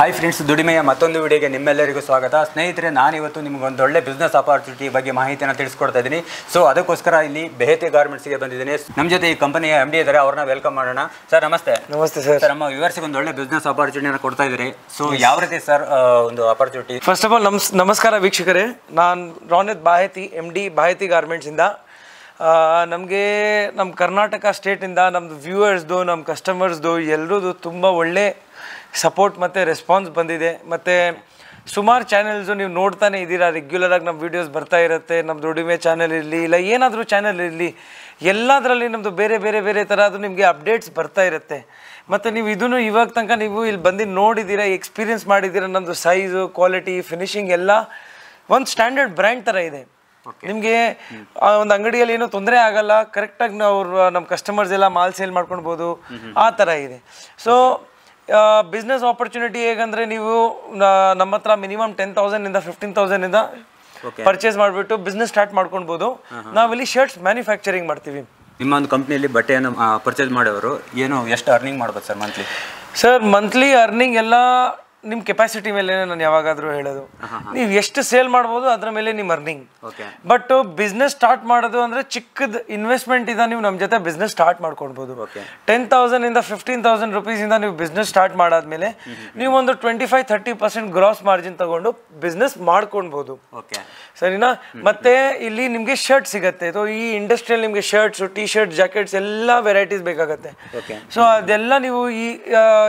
hi friends ದುಡಿಮೆಯ ಮತ್ತೊಂದು ವಿಡಿಯೋಗೆ ನಿಮ್ಮೆಲ್ಲರಿಗೂ ಸ್ವಾಗತ ಸ್ನೇಹಿತರೆ ನಾನಿವತ್ತು ನಿಮಗೊಂದು ಒಳ್ಳೆ ಬಿಸ್ನೆಸ್ ಅಪಾರ್ಚುನಿಟಿ ಬಗ್ಗೆ ಮಾಹಿತಿಯನ್ನು ತಿಳಿಸ್ಕೊಡ್ತಾ ಇದ್ದೀನಿ ಸೊ ಅದಕ್ಕೋಸ್ಕರ ಇಲ್ಲಿ ಬೆಹತೆ ಗಾರ್ಮೆಂಟ್ಸ್ಗೆ ಬಂದಿದ್ದೀನಿ ನಮ್ಮ ಜೊತೆ ಈ ಕಂಪನಿಯ ಎಮ್ ಡಿ ಇದ್ದಾರೆ ಅವ್ರನ್ನ ವೆಲ್ಕಮ್ ಮಾಡೋಣ ಸರ್ ನಮಸ್ತೆ ನಮಸ್ತೆ ಸರ್ ನಮ್ಮ ವ್ಯೂವರ್ಸ್ಗೆ ಒಂದು ಒಳ್ಳೆ ಬಿಸ್ನೆಸ್ ಅಪಾರ್ಚುನಿಟಿಯನ್ನು ಕೊಡ್ತಾ ಇದ್ದೀರಿ ಸೊ ಯಾವ ರೀತಿ ಸರ್ ಒಂದು ಅಪರ್ಚುನಿಟಿ ಫಸ್ಟ್ ಆಫ್ ಆಲ್ ನಮಸ್ ನಮಸ್ಕಾರ ವೀಕ್ಷಕರೇ ನಾನು ರೋನಿತ್ ಬಾಹಿತಿ ಎಮ್ ಡಿ ಬಾಹತಿ ಗಾರ್ಮೆಂಟ್ಸಿಂದ ನಮಗೆ ನಮ್ಮ ಕರ್ನಾಟಕ ಸ್ಟೇಟಿಂದ ನಮ್ಮದು ವ್ಯೂವರ್ಸ್ದು ನಮ್ಮ ಕಸ್ಟಮರ್ಸ್ದು ಎಲ್ಲರದು ತುಂಬ ಒಳ್ಳೆ ಸಪೋರ್ಟ್ ಮತ್ತು ರೆಸ್ಪಾನ್ಸ್ ಬಂದಿದೆ ಮತ್ತು ಸುಮಾರು ಚಾನೆಲ್ಸು ನೀವು ನೋಡ್ತಾನೆ ಇದ್ದೀರಾ ರೆಗ್ಯುಲರಾಗಿ ನಮ್ಮ ವೀಡಿಯೋಸ್ ಬರ್ತಾ ಇರುತ್ತೆ ನಮ್ಮ ದುಡಿಮೆ ಚಾನೆಲ್ ಇರಲಿ ಇಲ್ಲ ಏನಾದರೂ ಚಾನೆಲ್ ಇರಲಿ ಎಲ್ಲದರಲ್ಲಿ ನಮ್ಮದು ಬೇರೆ ಬೇರೆ ಬೇರೆ ಥರ ಅದು ನಿಮಗೆ ಅಪ್ಡೇಟ್ಸ್ ಬರ್ತಾ ಇರುತ್ತೆ ಮತ್ತು ನೀವು ಇದನ್ನು ಇವಾಗ ತನಕ ನೀವು ಇಲ್ಲಿ ಬಂದು ನೋಡಿದ್ದೀರಾ ಎಕ್ಸ್ಪೀರಿಯನ್ಸ್ ಮಾಡಿದ್ದೀರಾ ನಮ್ಮದು ಸೈಜು ಕ್ವಾಲಿಟಿ ಫಿನಿಶಿಂಗ್ ಎಲ್ಲ ಒಂದು ಸ್ಟ್ಯಾಂಡರ್ಡ್ ಬ್ರ್ಯಾಂಡ್ ಥರ ಇದೆ ನಿಮಗೆ ಒಂದು ಅಂಗಡಿಯಲ್ಲಿ ಏನೂ ತೊಂದರೆ ಆಗಲ್ಲ ಕರೆಕ್ಟಾಗಿ ನಾವು ನಮ್ಮ ಕಸ್ಟಮರ್ಸ್ ಎಲ್ಲ ಮಾಲ್ ಸೇಲ್ ಮಾಡ್ಕೊಳ್ಬೋದು ಆ ಥರ ಇದೆ ಸೊ ಬಿಸ್ನೆಸ್ ಆಪರ್ಚುನಿಟಿ ಹೇಗಂದ್ರೆ ನೀವು ನಮ್ಮ ಹತ್ರ ಮಿನಿಮಮ್ ಟೆನ್ ಇಂದ ಫಿಫ್ಟೀನ್ ಇಂದ ಪರ್ಚೇಸ್ ಮಾಡಿಬಿಟ್ಟು ಬಿಸ್ನೆಸ್ ಸ್ಟಾರ್ಟ್ ಮಾಡ್ಕೊಳ್ಬೋದು ನಾವಿಲ್ಲಿ ಶರ್ಟ್ಸ್ ಮ್ಯಾನುಫ್ಯಾಕ್ಚರಿಂಗ್ ಮಾಡ್ತೀವಿ ನಿಮ್ಮ ಒಂದು ಕಂಪ್ನಿಯಲ್ಲಿ ಬಟ್ಟೆಯನ್ನು ಪರ್ಚೇಸ್ ಮಾಡೋರು ಏನು ಎಷ್ಟು ಅರ್ನಿಂಗ್ ಮಾಡ್ಬೋದು sir monthly sir monthly earning ಎಲ್ಲ ನಿಮ್ ಕೆಪಾಸಿಟಿ ಮೇಲೆ ನಾನು ಯಾವಾಗಾದ್ರೂ ಹೇಳೋದು ನೀವು ಎಷ್ಟು ಸೇಲ್ ಮಾಡ್ಬೋದು ಅದರ ಮೇಲೆ ನಿಮ್ಮ ಅರ್ನಿಂಗ್ ಬಟ್ ಬಿಸ್ನೆಸ್ ಸ್ಟಾರ್ಟ್ ಮಾಡೋದು ಅಂದ್ರೆ ಚಿಕ್ಕದ ಇನ್ವೆಸ್ಟ್ಮೆಂಟ್ ಇಂದ ನೀವು ನಮ್ಮ ಜೊತೆ ಬಿಸ್ನೆಸ್ ಸ್ಟಾರ್ಟ್ ಮಾಡ್ಕೊಳ್ಬೋದು ಟೆನ್ ತೌಸಂಡ್ ಇಂದ ಫಿಫ್ಟೀನ್ ತೌಸಂಡ್ ಇಂದ ನೀವು ಬಿಸ್ನೆಸ್ ಸ್ಟಾರ್ಟ್ ಮಾಡಾದ್ಮೇಲೆ ನೀವು ಒಂದು twenty five thirty percent gross margin ತಗೊಂಡು ಬಿಸ್ನೆಸ್ ಮಾಡ್ಕೊಳ್ಬೋದು ಸರಿನಾ ಮತ್ತೆ ಇಲ್ಲಿ ನಿಮ್ಗೆ ಶರ್ಟ್ ಸಿಗುತ್ತೆ ಈ ಇಂಡಸ್ಟ್ರಿಯಲ್ಲಿ ನಿಮ್ಗೆ ಶರ್ಟ್ಸ್ ಟಿ ಶರ್ಟ್ ಜಾಕೆಟ್ಸ್ ಎಲ್ಲಾ ವೆರೈಟೀಸ್ ಬೇಕಾಗುತ್ತೆ ಸೊ ಅದೆಲ್ಲ ನೀವು ಈ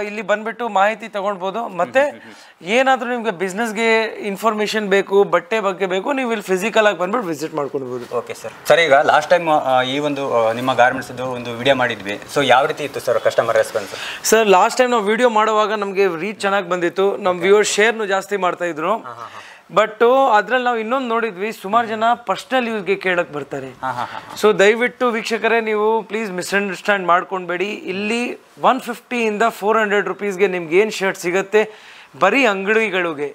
ಇಲ್ಲಿ ಬಂದ್ಬಿಟ್ಟು ಮಾಹಿತಿ ತಗೊಳ್ಬಹುದು ಮತ್ತೆ ಏನಾದ್ರೂ ಏನಾದರೂ ನಿಮಗೆ ಬಿಸ್ನೆಸ್ಗೆ ಇನ್ಫಾರ್ಮೇಷನ್ ಬೇಕು ಬಟ್ಟೆ ಬಗ್ಗೆ ಬೇಕು ನೀವು ಇಲ್ಲಿ ಫಿಸಿಕಲ್ ಆಗಿ ಬಂದ್ಬಿಟ್ಟು ವಿಸಿಟ್ ಮಾಡ್ಕೊಳ್ಬಹುದು ಓಕೆ ಸರ್ ಸರಿ ಈಗ ಲಾಸ್ಟ್ ಟೈಮ್ ಈ ಒಂದು ನಿಮ್ಮ ಗಾರ್ಮೆಂಟ್ಸ್ ಒಂದು ವಿಡಿಯೋ ಮಾಡಿದ್ವಿ ಸೊ ಯಾವ ರೀತಿ ಇತ್ತು sir customer response sir last time ನಾವು ವಿಡಿಯೋ ಮಾಡುವಾಗ ನಮಗೆ ರೀಚ್ ಚೆನ್ನಾಗಿ ಬಂದಿತ್ತು ನಮ್ಮ ವ್ಯೂವರ್ ಶೇರ್ನು ಜಾಸ್ತಿ ಮಾಡ್ತಾ ಇದ್ರು ಬಟ್ uh, ಅದ್ರಲ್ಲಿ ನಾವು ಇನ್ನೊಂದು ನೋಡಿದ್ವಿ ಸುಮಾರು ಜನ ಪರ್ಸ್ನಲ್ ಯೂಸ್ಗೆ ಕೇಳಕ್ ಬರ್ತಾರೆ ಸೊ ದಯವಿಟ್ಟು ವೀಕ್ಷಕರೇ ನೀವು ಪ್ಲೀಸ್ ಮಿಸ್ಅಂಡರ್ಸ್ಟ್ಯಾಂಡ್ ಮಾಡ್ಕೊಳ್ಬೇಡಿ ಇಲ್ಲಿ ಒನ್ ಫಿಫ್ಟಿಯಿಂದ ಫೋರ್ ಹಂಡ್ರೆಡ್ ರುಪೀಸ್ಗೆ ನಿಮ್ಗೆ ಏನು ಶರ್ಟ್ ಸಿಗುತ್ತೆ ಬರೀ ಅಂಗಡಿಗಳಿಗೆ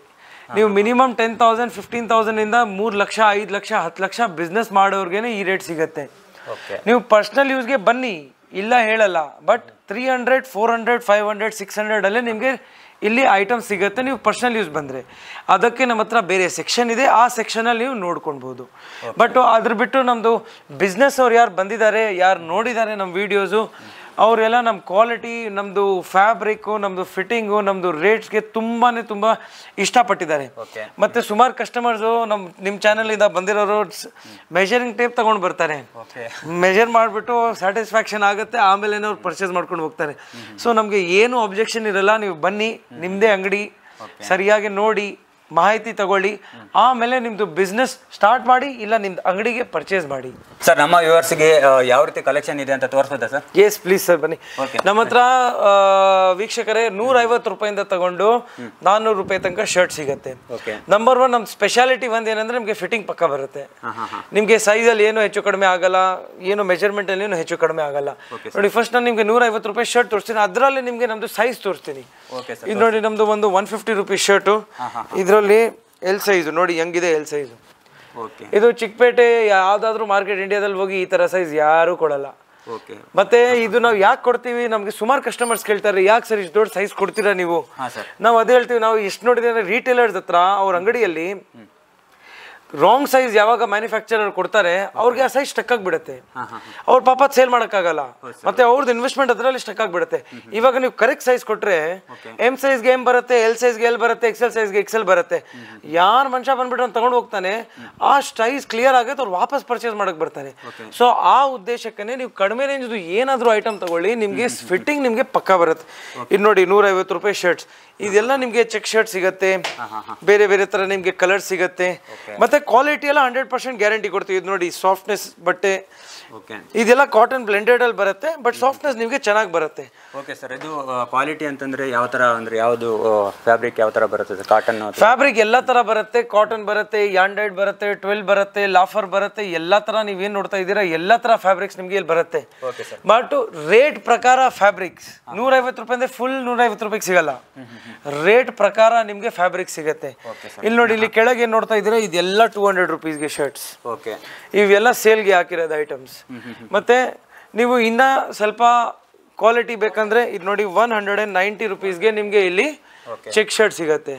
ನೀವು ಮಿನಿಮಮ್ ಟೆನ್ ತೌಸಂಡ್ ಫಿಫ್ಟೀನ್ ಇಂದ ಮೂರು ಲಕ್ಷ ಐದು ಲಕ್ಷ ಹತ್ತು ಲಕ್ಷ ಬಿಸ್ನೆಸ್ ಮಾಡೋರ್ಗೆ ಈ ರೇಟ್ ಸಿಗುತ್ತೆ ನೀವು ಪರ್ಸ್ನಲ್ ಯೂಸ್ಗೆ ಬನ್ನಿ ಇಲ್ಲ ಹೇಳಲ್ಲ but three hundred four hundred five hundred six ಅಲ್ಲೇ ನಿಮಗೆ ಇಲ್ಲಿ ಐಟಮ್ ಸಿಗುತ್ತೆ ನೀವು ಪರ್ಸನಲ್ ಯೂಸ್ ಬಂದರೆ ಅದಕ್ಕೆ ನಮ್ಮ ಹತ್ರ ಬೇರೆ ಸೆಕ್ಷನ್ ಇದೆ ಆ ಸೆಕ್ಷನಲ್ಲಿ ನೀವು ನೋಡ್ಕೊಳ್ಬೋದು ಬಟ್ ಅದ್ರ ಬಿಟ್ಟು ನಮ್ಮದು ಬಿಸ್ನೆಸ್ ಅವ್ರು ಯಾರು ಬಂದಿದ್ದಾರೆ ಯಾರು ನೋಡಿದ್ದಾರೆ ನಮ್ಮ ವೀಡಿಯೋಸು ಅವರೆಲ್ಲ ನಮ್ಮ ಕ್ವಾಲಿಟಿ ನಮ್ಮದು ಫ್ಯಾಬ್ರಿಕ್ಕು ನಮ್ಮದು ಫಿಟ್ಟಿಂಗು ನಮ್ಮದು ರೇಟ್ಸ್ಗೆ ತುಂಬಾ ತುಂಬ ಇಷ್ಟಪಟ್ಟಿದ್ದಾರೆ ಮತ್ತು ಸುಮಾರು ಕಸ್ಟಮರ್ಸು ನಮ್ಮ ನಿಮ್ಮ ಚಾನಲಿಂದ ಬಂದಿರೋರು ಮೆಷರಿಂಗ್ ಟೇಪ್ ತೊಗೊಂಡು ಬರ್ತಾರೆ ಮೆಷರ್ ಮಾಡಿಬಿಟ್ಟು ಸ್ಯಾಟಿಸ್ಫ್ಯಾಕ್ಷನ್ ಆಗುತ್ತೆ ಆಮೇಲೆ ಅವ್ರು ಪರ್ಚೇಸ್ ಮಾಡ್ಕೊಂಡು ಹೋಗ್ತಾರೆ ಸೊ ನಮಗೆ ಏನು ಅಬ್ಜೆಕ್ಷನ್ ಇರಲ್ಲ ನೀವು ಬನ್ನಿ ನಿಮ್ಮದೇ ಅಂಗಡಿ ಸರಿಯಾಗಿ ನೋಡಿ ಮಾಹಿತಿ ತಗೊಳ್ಳಿ ಆಮೇಲೆ ನಿಮ್ದು ಬಿಸ್ನೆಸ್ ಸ್ಟಾರ್ಟ್ ಮಾಡಿ ಇಲ್ಲ ನಿಮ್ದು ಅಂಗಡಿಗೆ ಪರ್ಚೇಸ್ ಮಾಡಿ ಸರ್ ನಮ್ಮ ಗೆ ಯಾವ ರೀತಿ ಕಲೆಕ್ಷನ್ ಇದೆ ಅಂತ ತೋರಿಸ್ಬೋದಾ ಸರ್ ಎಸ್ ಪ್ಲೀಸ್ ಸರ್ ಬನ್ನಿ ನಮ್ಮ ಹತ್ರ ವೀಕ್ಷಕರೇ ನೂರ ಐವತ್ತು ರೂಪಾಯಿಂದ ತಗೊಂಡು ನಾನ್ನೂರು ರೂಪಾಯಿ ತನಕ ಶರ್ಟ್ ಸಿಗುತ್ತೆ ನಂಬರ್ ಒನ್ ನಮ್ ಸ್ಪೆಷಾಲಿಟಿ ಒಂದ್ ಏನಂದ್ರೆ ನಿಮ್ಗೆ ಫಿಟ್ಟಿಂಗ್ ಪಕ್ಕ ಬರುತ್ತೆ ಸೈಜ್ ಅಲ್ಲಿ ಏನು ಹೆಚ್ಚು ಕಡಿಮೆ ಆಗಲ್ಲ ಏನು ಮೆಜರ್ಮೆಂಟ್ ಅಲ್ಲಿ ಏನು ಹೆಚ್ಚು ಕಡಿಮೆ ಆಗಲ್ಲ ನೋಡಿ ಫಸ್ಟ್ ನಾನು ನಿಮ್ಗೆ ನೂರ ಐವತ್ತು ರೂಪಾಯಿ ಶರ್ಟ್ ತೋರಿಸ್ತೀನಿ ಅದರಲ್ಲಿ ನಿಮಗೆ ನಮ್ದು ಸೈಜ್ ತೋರಿಸ್ತೀನಿ ಇದು ನೋಡಿ ನಮ್ದು ಒಂದು ಒನ್ ಫಿಫ್ಟಿ ರುಪೀಸ್ ಶರ್ಟು ಇದ್ರ ನಲ್ಲಿ एल साइज ನೋಡಿ ಹೆಂಗಿದೆ एल साइज ओके ಇದು ಚಿಕ್ ಪೇಟೆ ಯಾದಾದರೂ ಮಾರ್ಕೆಟ್ ಇಂಡಿಯಾದಲ್ಲಿ ಹೋಗಿ ಈ ತರ 사이즈 ಯಾರು ಕೊಡಲ್ಲ ओके ಮತ್ತೆ ಇದು ನಾವು ಯಾಕೆ ಕೊಡ್ತೀವಿ ನಮಗೆ ಸುಮಾರು ಕಸ್ಟಮರ್ಸ್ ಹೇಳ್ತಾರೆ ಯಾಕ್ ಸರ್ ಇಷ್ಟು ದೊಡ್ಡ সাইಜ್ ಕೊಡ್ತೀರಾ ನೀವು हां सर ನಾವು ಅದೆ ಹೇಳ್ತೀವಿ ನಾವು ಇಷ್ಟನೋಡಿ ನೆ ರೀಟೇಲರ್ಸ್ ಅತ್ರ ಔರ್ ಅಂಗಡಿಯಲ್ಲಿ ರಾಂಗ್ ಸೈಜ್ ಯಾವಾಗ ಮ್ಯಾನುಫ್ಯಾಕ್ಚರ್ ಕೊಡ್ತಾರೆ ಅವ್ರಿಗೆ ಆ ಸೈಜ್ ಸ್ಟಕ್ ಆಗಿಬಿಡುತ್ತೆ ಅವ್ರ ಪಾಪ ಸೇಲ್ ಮಾಡೋಕ್ಕಾಗಲ್ಲ ಮತ್ತೆ ಅವ್ರದ್ದು ಇನ್ವೆಸ್ಟ್ಮೆಂಟ್ ಅದರಲ್ಲಿ ಸ್ಟಕ್ ಆಗಿಬಿಡುತ್ತೆ ಇವಾಗ ನೀವು ಕರೆಕ್ಟ್ ಸೈಜ್ ಕೊಟ್ರೆ ಎಮ್ ಗೆ ಎಮ್ ಬರುತ್ತೆ ಎಲ್ ಸೈಜ್ಗೆ ಎಲ್ ಬರುತ್ತೆ ಎಕ್ಸೆಲ್ ಸೈಜ್ಗೆ ಎಕ್ಸೆಲ್ ಬರುತ್ತೆ ಯಾರು ಮನುಷ್ಯ ಬಂದ್ಬಿಟ್ಟು ತಗೊಂಡು ಹೋಗ್ತಾನೆ ಆ ಸ್ಟೈಸ್ ಕ್ಲಿಯರ್ ಆಗುತ್ತೆ ಅವ್ರು ವಾಪಸ್ ಪರ್ಚೇಸ್ ಮಾಡಕ್ ಬರ್ತಾರೆ ಸೊ ಆ ಉದ್ದೇಶಕ್ಕೆ ನೀವು ಕಡಿಮೆ ರೇಂಜ್ ಏನಾದರೂ ಐಟಮ್ ತಗೊಳ್ಳಿ ನಿಮಗೆ ಫಿಟ್ಟಿಂಗ್ ನಿಮಗೆ ಪಕ್ಕ ಬರುತ್ತೆ ಇದು ನೋಡಿ ನೂರೈವತ್ತು ರೂಪಾಯಿ ಶರ್ಟ್ಸ್ ಇದೆಲ್ಲ ನಿಮಗೆ ಚೆಕ್ ಶರ್ಟ್ ಸಿಗುತ್ತೆ ಬೇರೆ ಬೇರೆ ತರ ನಿಮಗೆ ಕಲರ್ ಸಿಗುತ್ತೆ ಮತ್ತೆ ಮತ್ತು ಕ್ವಾಲಿಟಿ ಎಲ್ಲ ಹಂಡ್ರೆಡ್ ಪರ್ಸೆಂಟ್ ಗ್ಯಾರಂಟಿ ಕೊಡ್ತೀವಿ ಇದು ನೋಡಿ ಸಾಫ್ಟ್ನೆಸ್ ಬಟ್ಟೆ ಇದೆಲ್ಲ ಕಾಟನ್ ಬ್ಲೆಂಡೆಡ್ ಅಲ್ಲಿ ಬರುತ್ತೆ ಬಟ್ ಸಾಫ್ಟ್ನೆಸ್ ನಿಮಗೆ ಚೆನ್ನಾಗಿ ಬರುತ್ತೆ ಓಕೆ ಸರ್ ಇದು ಕ್ವಾಲಿಟಿ ಅಂತಂದ್ರೆ ಯಾವ ತರ ಅಂದ್ರೆ ಯಾವುದು ಫ್ಯಾಬ್ರಿಕ್ ಯಾವ ತರ ಬರುತ್ತೆ ಕಾಟನ್ ಫ್ಯಾಬ್ರಿಕ್ ಎಲ್ಲ ತರ ಬರುತ್ತೆ ಕಾಟನ್ ಬರುತ್ತೆ ಯಾಂಡೆಡ್ ಬರುತ್ತೆ ಟ್ವೆಲ್ ಬರುತ್ತೆ ಲಾಫರ್ ಬರುತ್ತೆ ಎಲ್ಲ ತರ ಏನ್ ನೋಡ್ತಾ ಇದ್ದೀರಾ ಎಲ್ಲ ತರ ಫ್ಯಾಬ್ರಿಕ್ಸ್ ನಿಮಗೆ ಇಲ್ಲಿ ಬರುತ್ತೆ ಬಟ್ ರೇಟ್ ಪ್ರಕಾರ ಫ್ಯಾಬ್ರಿಕ್ಸ್ ಐವತ್ತು ರೂಪಾಯಿ ಅಂದ್ರೆ ಫುಲ್ ಐವತ್ತು ರೂಪಾಯಿ ಸಿಗಲ್ಲ ರೇಟ್ ಪ್ರಕಾರ ನಿಮಗೆ ಫ್ಯಾಬ್ರಿಕ್ ಸಿಗುತ್ತೆ ಇಲ್ಲಿ ನೋಡಿ ಇಲ್ಲಿ ಕೆಳಗೆ ನೋಡ್ತಾ ಇದ್ದೀರಾ ಇದೆಲ್ಲ ಟೂ ಹಂಡ್ರೆಡ್ ರುಪೀಸ್ಗೆ ಶರ್ಟ್ಸ್ ಓಕೆ ಇವೆಲ್ಲ ಸೇಲ್ಗೆ ಹಾಕಿರೋದು ಐಟಮ್ಸ್ ಮತ್ತೆ ನೀವು ಇನ್ನ ಸ್ವಲ್ಪ ಕ್ವಾಲಿಟಿ ಬೇಕಂದ್ರೆ ಇದು ನೋಡಿ ಒನ್ ಹಂಡ್ರೆಡ್ ಅಂಡ್ ನೈಂಟಿ ರುಪೀಸ್ಗೆ ನಿಮಗೆ ಇಲ್ಲಿ ಚೆಕ್ ಶರ್ಟ್ ಸಿಗತ್ತೆ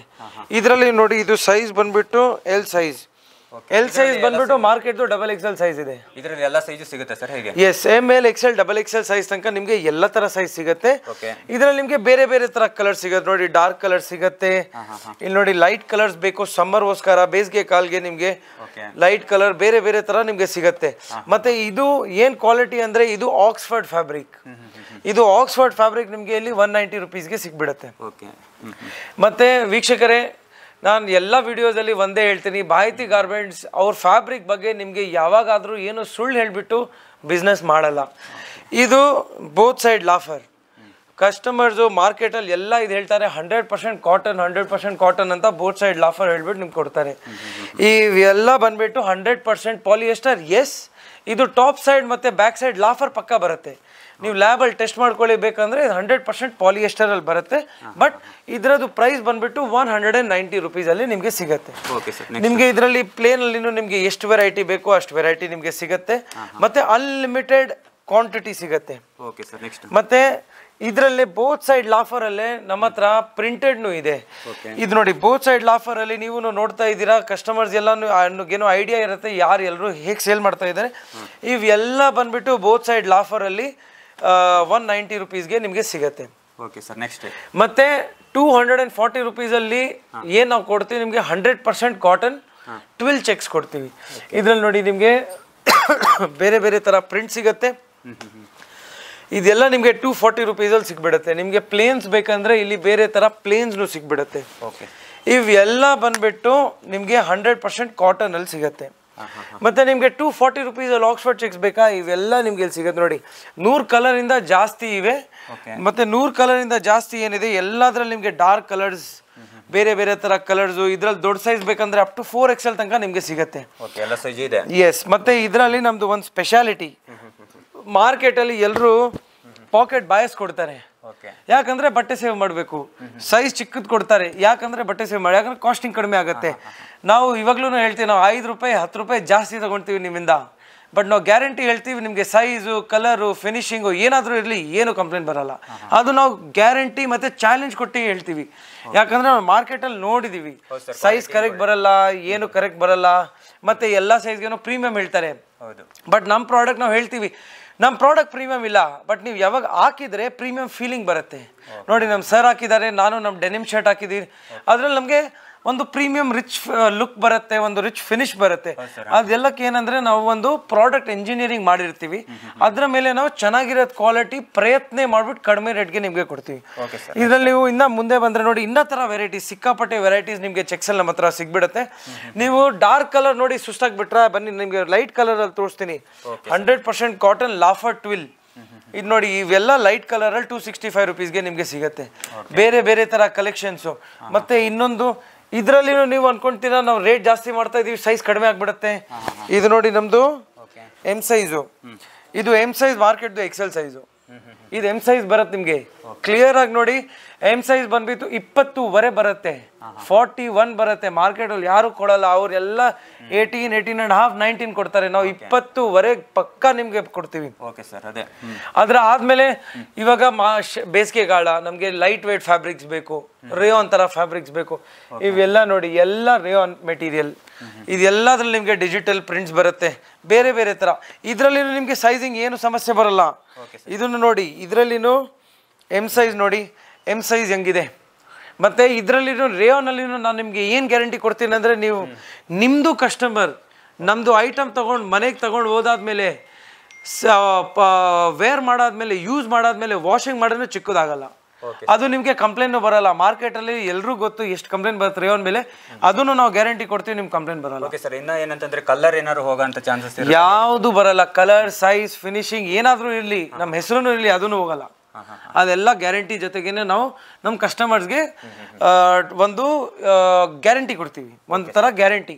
ಇದರಲ್ಲಿ ನೋಡಿ ಇದು ಸೈಜ್ ಬಂದ್ಬಿಟ್ಟು ಎಲ್ ಸೈಜ್ एल साइज ಬಂದಬಿಟ್ಟು ಮಾರ್ಕೆಟ್ ದು ಡಬಲ್ ಎಕ್ಸ್ ایل సైజ్ ಇದೆ ಇದರಲ್ಲಿ ಎಲ್ಲಾ సైಜಸ್ ಸಿಗುತ್ತೆ ಸರ್ ಹೀಗೆ yes L X ایل double X ایل size ತನಕ ನಿಮಗೆ ಎಲ್ಲಾ ತರ সাইಜ್ ಸಿಗುತ್ತೆ โอเค ಇದರಲ್ಲಿ ನಿಮಗೆ ಬೇರೆ ಬೇರೆ ತರ ಕಲರ್ ಸಿಗುತ್ತೆ ನೋಡಿ ಡಾರ್ಕ್ ಕಲರ್ ಸಿಗುತ್ತೆ ಇಲ್ಲಿ ನೋಡಿ ಲೈಟ್ ಕಲರ್ಸ್ ಬೇಕು समर voorzkara ಬೇಸ್ ಗೆ ಕಾಲಿಗೆ ನಿಮಗೆ โอเค ಲೈಟ್ ಕಲರ್ ಬೇರೆ ಬೇರೆ ತರ ನಿಮಗೆ ಸಿಗುತ್ತೆ ಮತ್ತೆ ಇದು ಏನು ಕ್ವಾಲಿಟಿ ಅಂದ್ರೆ ಇದು ಆಕ್ಸ್ಫರ್ಡ್ ಫ್ಯಾಬ್ರಿಕ್ ಇದು ಆಕ್ಸ್ಫರ್ಡ್ ಫ್ಯಾಬ್ರಿಕ್ ನಿಮಗೆ ಇಲ್ಲಿ 190 ರೂಪೀಸ್ ಗೆ ಸಿಗ್ಬಿಡುತ್ತೆ โอเค ಮತ್ತೆ ವೀಕ್ಷಕರೇ ನಾನು ಎಲ್ಲ ವಿಡಿಯೋದಲ್ಲಿ ಒಂದೇ ಹೇಳ್ತೀನಿ ಬಾಯಿತಿ ಗಾರ್ಮೆಂಟ್ಸ್ ಅವ್ರ ಫ್ಯಾಬ್ರಿಕ್ ಬಗ್ಗೆ ನಿಮಗೆ ಯಾವಾಗಾದರೂ ಏನು ಸುಳ್ಳು ಹೇಳಿಬಿಟ್ಟು ಬಿಸ್ನೆಸ್ ಮಾಡಲ್ಲ ಇದು ಬೋತ್ ಸೈಡ್ ಲಾಫರ್ ಕಸ್ಟಮರ್ಸು ಮಾರ್ಕೆಟಲ್ಲಿ ಎಲ್ಲ ಇದು ಹೇಳ್ತಾರೆ hundred percent cotton hundred percent cotton ಅಂತ ಬೋತ್ ಸೈಡ್ ಲಾಫರ್ ಹೇಳ್ಬಿಟ್ಟು ನಿಮ್ಗೆ ಕೊಡ್ತಾರೆ ಇವೆಲ್ಲ ಬಂದುಬಿಟ್ಟು ಹಂಡ್ರೆಡ್ ಪರ್ಸೆಂಟ್ ಪಾಲಿಯೆಸ್ಟರ್ ಎಸ್ ಇದು ಟಾಪ್ ಸೈಡ್ ಮತ್ತು ಬ್ಯಾಕ್ ಸೈಡ್ ಲಾಫರ್ ಪಕ್ಕ ಬರುತ್ತೆ ನೀವು ಲ್ಯಾಬಲ್ಲಿ ಟೆಸ್ಟ್ ಮಾಡ್ಕೊಳ್ಳಿ ಬೇಕಂದರೆ ಇದು ಹಂಡ್ರೆಡ್ ಪರ್ಸೆಂಟ್ ಪಾಲಿಯೆಸ್ಟರಲ್ಲಿ ಬರುತ್ತೆ ಬಟ್ ಇದರದ್ದು ಪ್ರೈಸ್ ಬಂದುಬಿಟ್ಟು ಒನ್ ಹಂಡ್ರೆಡ್ ಆ್ಯಂಡ್ ನೈಂಟಿ ರುಪೀಸಲ್ಲಿ ನಿಮಗೆ ಸಿಗುತ್ತೆ ಓಕೆ ಸರ್ ನಿಮಗೆ ಇದರಲ್ಲಿ ಪ್ಲೇನಲ್ಲಿನೂ ನಿಮಗೆ ಎಷ್ಟು ವೆರೈಟಿ ಬೇಕೋ ಅಷ್ಟು ವೆರೈಟಿ ನಿಮಗೆ ಸಿಗುತ್ತೆ ಮತ್ತು ಅನ್ಲಿಮಿಟೆಡ್ ಕ್ವಾಂಟಿಟಿ ಸಿಗುತ್ತೆ ಓಕೆ ಸರ್ ನೆಕ್ಸ್ಟ್ ಮತ್ತು ಇದರಲ್ಲಿ ಬೋತ್ ಸೈಡ್ ಲಾಫರಲ್ಲೇ ನಮ್ಮ ಹತ್ರ ಪ್ರಿಂಟೆಡ್ನು ಇದೆ ಇದು ನೋಡಿ ಬೋತ್ ಸೈಡ್ ಲಾಫರಲ್ಲಿ ನೀವು ನೋಡ್ತಾ ಇದ್ದೀರಾ ಕಸ್ಟಮರ್ಸ್ ಎಲ್ಲಾನು ಏನೋ ಐಡಿಯಾ ಇರುತ್ತೆ ಯಾರು ಎಲ್ಲರೂ ಹೇಗೆ ಸೇಲ್ ಮಾಡ್ತಾ ಇದ್ದಾರೆ ಇವೆಲ್ಲ ಬಂದುಬಿಟ್ಟು ಬೋತ್ ಸೈಡ್ ಲಾಫರಲ್ಲಿ ಒನ್ ನೈಂಟಿ ರುಪೀಸ್ಗೆ ನಿಮಗೆ ಸಿಗುತ್ತೆ ಓಕೆ ಸರ್ ನೆಕ್ಸ್ಟ್ ಮತ್ತೆ ಟೂ ಹಂಡ್ರೆಡ್ ಅಂಡ್ ಫಾರ್ಟಿ ಅಲ್ಲಿ ಏನ್ ನಾವು ಕೊಡ್ತೀವಿ ನಿಮಗೆ hundred percent cotton twelve checks ಕೊಡ್ತೀವಿ ಇದ್ರಲ್ಲಿ ನೋಡಿ ನಿಮಗೆ ಬೇರೆ ಬೇರೆ ತರ ಪ್ರಿಂಟ್ ಸಿಗುತ್ತೆ ಇದೆಲ್ಲ ನಿಮಗೆ ಟೂ ಫಾರ್ಟಿ ಅಲ್ಲಿ ಸಿಗ್ಬಿಡುತ್ತೆ ನಿಮಗೆ ಪ್ಲೇನ್ಸ್ ಬೇಕಂದ್ರೆ ಇಲ್ಲಿ ಬೇರೆ ತರ ಪ್ಲೇನ್ಸ್ ಸಿಗ್ಬಿಡುತ್ತೆ ಓಕೆ ಇವೆಲ್ಲ ಬಂದ್ಬಿಟ್ಟು ನಿಮಗೆ ಹಂಡ್ರೆಡ್ ಪರ್ಸೆಂಟ್ ಅಲ್ಲಿ ಸಿಗುತ್ತೆ ಮತ್ತೆ ನಿಮಗೆ ಟೂ ಫಾರ್ಟಿ ರುಪೀಸ್ ಅಲ್ಲಿ ಆಕ್ಸ್ಫರ್ಡ್ ಚೆಕ್ಸ್ ಬೇಕಾ ಇವೆಲ್ಲ ನಿಮ್ಗೆ ಇಲ್ಲಿ ಸಿಗುತ್ತೆ ನೋಡಿ ಕಲರ್ ಇಂದ ಜಾಸ್ತಿ ಇವೆ ಮತ್ತೆ ಕಲರ್ ಇಂದ ಜಾಸ್ತಿ ಏನಿದೆ ಎಲ್ಲಾದ್ರಲ್ಲಿ ನಿಮಗೆ ಡಾರ್ಕ್ ಕಲರ್ಸ್ ಬೇರೆ ಬೇರೆ ತರ ಕಲರ್ಸ್ ಇದ್ರಲ್ಲಿ ದೊಡ್ಡ ಸೈಜ್ ಬೇಕಂದ್ರೆ up to four X L ತನಕ ನಿಮಗೆ ಸಿಗುತ್ತೆ ಎಸ್ ಮತ್ತೆ ಇದರಲ್ಲಿ ನಮ್ದು ಒಂದು ಸ್ಪೆಷಾಲಿಟಿ ಮಾರ್ಕೆಟ್ ಅಲ್ಲಿ ಎಲ್ಲರೂ ಪಾಕೆಟ್ ಬಾಯಸ್ ಕೊಡ್ತಾರೆ ಯಾಕಂದ್ರೆ ಬಟ್ಟೆ ಸೇವ್ ಮಾಡಬೇಕು ಸೈಜ್ ಚಿಕ್ಕದ್ ಕೊಡ್ತಾರೆ ಯಾಕಂದ್ರೆ ಬಟ್ಟೆ ಸೇವ್ ಮಾಡಿ ಯಾಕಂದ್ರೆ ಕಾಸ್ಟಿಂಗ್ ಕಡಿಮೆ ಆಗುತ್ತೆ ನಾವು ಇವಾಗ್ಲೂ ಹೇಳ್ತೀವಿ ನಾವು ಐದು ರೂಪಾಯಿ ಹತ್ತು ರೂಪಾಯಿ ಜಾಸ್ತಿ ತಗೊಳ್ತೀವಿ ನಿಮ್ಮಿಂದ ಬಟ್ ನಾವು ಗ್ಯಾರಂಟಿ ಹೇಳ್ತೀವಿ ನಿಮಗೆ ಸೈಜು ಕಲರು ಫಿನಿಶಿಂಗು ಏನಾದರೂ ಇರಲಿ ಏನು ಕಂಪ್ಲೇಂಟ್ ಬರಲ್ಲ ಅದು ನಾವು ಗ್ಯಾರಂಟಿ ಮತ್ತು ಚಾಲೆಂಜ್ ಕೊಟ್ಟು ಹೇಳ್ತೀವಿ ಯಾಕಂದರೆ ನಾವು ಮಾರ್ಕೆಟಲ್ಲಿ ನೋಡಿದ್ದೀವಿ ಸೈಜ್ ಕರೆಕ್ಟ್ ಬರಲ್ಲ ಏನು ಕರೆಕ್ಟ್ ಬರಲ್ಲ ಮತ್ತು ಎಲ್ಲ ಸೈಜ್ಗೇನು ಪ್ರೀಮಿಯಂ ಹೇಳ್ತಾರೆ ಹೌದು ಬಟ್ ನಮ್ಮ ಪ್ರಾಡಕ್ಟ್ ನಾವು ಹೇಳ್ತೀವಿ ನಮ್ಮ ಪ್ರಾಡಕ್ಟ್ ಪ್ರೀಮಿಯಂ ಇಲ್ಲ ಬಟ್ ನೀವು ಯಾವಾಗ ಹಾಕಿದ್ರೆ ಪ್ರೀಮಿಯಂ ಫೀಲಿಂಗ್ ಬರುತ್ತೆ ನೋಡಿ ನಮ್ಮ ಸರ್ ಹಾಕಿದರೆ ನಾನು ನಮ್ಮ denim shirt ಹಾಕಿದೀ ಅದರಲ್ಲಿ ನಮಗೆ ಒಂದು ಪ್ರೀಮಿಯಂ ರಿಚ್ ಲುಕ್ ಬರುತ್ತೆ ಒಂದು ರಿಚ್ ಫಿನಿಶ್ ಬರುತ್ತೆ ಅದೆಲ್ಲಕ್ಕೆ ಏನಂದ್ರೆ ನಾವು ಒಂದು ಪ್ರಾಡಕ್ಟ್ ಇಂಜಿನಿಯರಿಂಗ್ ಮಾಡಿರ್ತೀವಿ ಅದರ ಮೇಲೆ ನಾವು ಚೆನ್ನಾಗಿರೋ ಕ್ವಾಲಿಟಿ ಪ್ರಯತ್ನ ಮಾಡ್ಬಿಟ್ಟು ಕಡಿಮೆ ರೇಟ್ಗೆ ನಿಮಗೆ ಕೊಡ್ತೀವಿ ಇದರಲ್ಲಿ ನೀವು ಇನ್ನ ಮುಂದೆ ಬಂದ್ರೆ ನೋಡಿ ಇನ್ನ ತರ ವೆರೈಟಿ ಸಿಕ್ಕಾಪಟ್ಟೆ ವೆರೈಟೀಸ್ ನಿಮಗೆ ಚೆಕ್ಸಲ್ಲಿ ನಮ್ಮ ಹತ್ರ ಸಿಗ್ಬಿಡುತ್ತೆ ನೀವು ಡಾರ್ಕ್ ಕಲರ್ ನೋಡಿ ಸುಸ್ತಾಗ್ಬಿಟ್ರಾ ಬನ್ನಿ ನಿಮಗೆ ಲೈಟ್ ಕಲರ್ ಅಲ್ಲಿ ತೋರಿಸ್ತೀನಿ ಹಂಡ್ರೆಡ್ ಪರ್ಸೆಂಟ್ ಕಾಟನ್ ಲಾಫರ್ ಟ್ವಿಲ್ ಇದು ನೋಡಿ ಇವೆಲ್ಲ ಲೈಟ್ ಕಲರ್ ಅಲ್ಲಿ ಟೂ ಸಿಕ್ಸ್ಟಿ ಫೈವ್ ರುಪೀಸ್ಗೆ ನಿಮ್ಗೆ ಸಿಗುತ್ತೆ ಬೇರೆ ಬೇರೆ ತರ ಕಲೆಕ್ಷನ್ಸು ಮತ್ತೆ ಇನ್ನೊಂದು ಇದರಲ್ಲಿ ನೀವು ಅನ್ಕೊಂತೀರ ನಾವು ರೇಟ್ ಜಾಸ್ತಿ ಮಾಡ್ತಾ ಇದೀವಿ ಸೈಜ್ ಕಡಿಮೆ ಆಗ್ಬಿಡತ್ತೆ ಇದು ನೋಡಿ ನಮ್ದು ಎಮ್ ಸೈಜು ಇದು ಎಮ್ ಸೈಜ್ ಮಾರ್ಕೆಟ್ದು ಎಕ್ಸೆಲ್ ಸೈಜು ಇದು ಎಂ ಸೈಜ್ ಬರತ್ ನಿಮಗೆ ಕ್ಲಿಯರ್ ಆಗಿ ನೋಡಿ m size बनवा तो 20.5 ಬರುತ್ತೆ 41 ಬರುತ್ತೆ ಮಾರ್ಕೆಟ್ ಅಲ್ಲಿ ಯಾರು ಕೊರಳಲ್ಲ ಅವರೆಲ್ಲ 18 18.5 19 ಕೊಡ್ತಾರೆ ನಾವು 20.5 ಪಕ್ಕ ನಿಮಗೆ ಕೊಡ್ತೀವಿ ಓಕೆ ಸರ್ ಅದೇ ಅದರ ಆದಮೇಲೆ ಈಗ ಬೇಸ್ ಗೆ ಗಾಳಾ ನಮಗೆ ಲೈಟ್ weight ಫ್ಯಾಬ್ರಿಕ್ಸ್ ಬೇಕು ರಯಾನ್ ತರ ಫ್ಯಾಬ್ರಿಕ್ಸ್ ಬೇಕು ಇದೆಲ್ಲ ನೋಡಿ ಎಲ್ಲಾ ರಯಾನ್ ಮೆಟೀರಿಯಲ್ ಇದೆಲ್ಲದರಲ್ಲಿ ನಿಮಗೆ ಡಿಜಿಟಲ್ prints ಬರುತ್ತೆ ಬೇರೆ ಬೇರೆ ತರ ಇದರಲ್ಲಿ ನಿಮಗೆ ಸೈಜಿಂಗ್ ಏನು ಸಮಸ್ಯೆ ಬರಲ್ಲ ಓಕೆ ಸರ್ ಇದನ್ನ ನೋಡಿ ಇದರಲ್ಲಿ ನೋಡಿ m size ನೋಡಿ ಎಮ್ ಸೈಜ್ ಹೆಂಗಿದೆ ಮತ್ತು ಇದರಲ್ಲಿನೂ ರೇಯೋನಲ್ಲಿನೂ ನಾನು ನಿಮಗೆ ಏನು ಗ್ಯಾರಂಟಿ ಕೊಡ್ತೀನಿ ಅಂದರೆ ನೀವು ನಿಮ್ಮದು ಕಸ್ಟಮರ್ ನಮ್ಮದು ಐಟಮ್ ತಗೊಂಡು ಮನೆಗೆ ತಗೊಂಡು ಹೋದಾದ್ಮೇಲೆ ಸ ವೇರ್ ಮಾಡಾದ್ಮೇಲೆ ಯೂಸ್ ಮಾಡಾದ್ಮೇಲೆ ವಾಷಿಂಗ್ ಮಾಡಿದ್ರೆ ಚಿಕ್ಕದಾಗಲ್ಲ ಅದು ನಿಮಗೆ ಕಂಪ್ಲೇಂಟ್ ಬರಲ್ಲ ಮಾರ್ಕೆಟಲ್ಲಿ ಎಲ್ಲರೂ ಗೊತ್ತು ಎಷ್ಟು ಕಂಪ್ಲೇಂಟ್ ಬರುತ್ತೆ ರೇವನ್ ಮೇಲೆ ಅದನ್ನು ನಾವು ಗ್ಯಾರಂಟಿ ಕೊಡ್ತೀವಿ ನಿಮ್ಗೆ ಕಂಪ್ಲೇಂಟ್ ಬರಲ್ಲ ಓಕೆ ಸರ್ ಇನ್ನ ಏನಂತಂದ್ರೆ ಕಲರ್ ಏನಾದ್ರು ಹೋಗೋಂಥ ಚಾನ್ಸಸ್ ಯಾವುದು ಬರಲ್ಲ ಕಲರ್ ಸೈಜ್ ಫಿನಿಶಿಂಗ್ ಏನಾದರೂ ಇರಲಿ ನಮ್ಮ ಹೆಸರು ಇರಲಿ ಅದನ್ನು ಹೋಗಲ್ಲ ಅದೆಲ್ಲ ಗ್ಯಾರಂಟಿ ಜೊತೆಗೇನೆ ನಾವು ನಮ್ಮ ಕಸ್ಟಮರ್ಸ್ಗೆ ಒಂದು ಗ್ಯಾರಂಟಿ ಕೊಡ್ತೀವಿ ಒಂದು ಥರ ಗ್ಯಾರಂಟಿ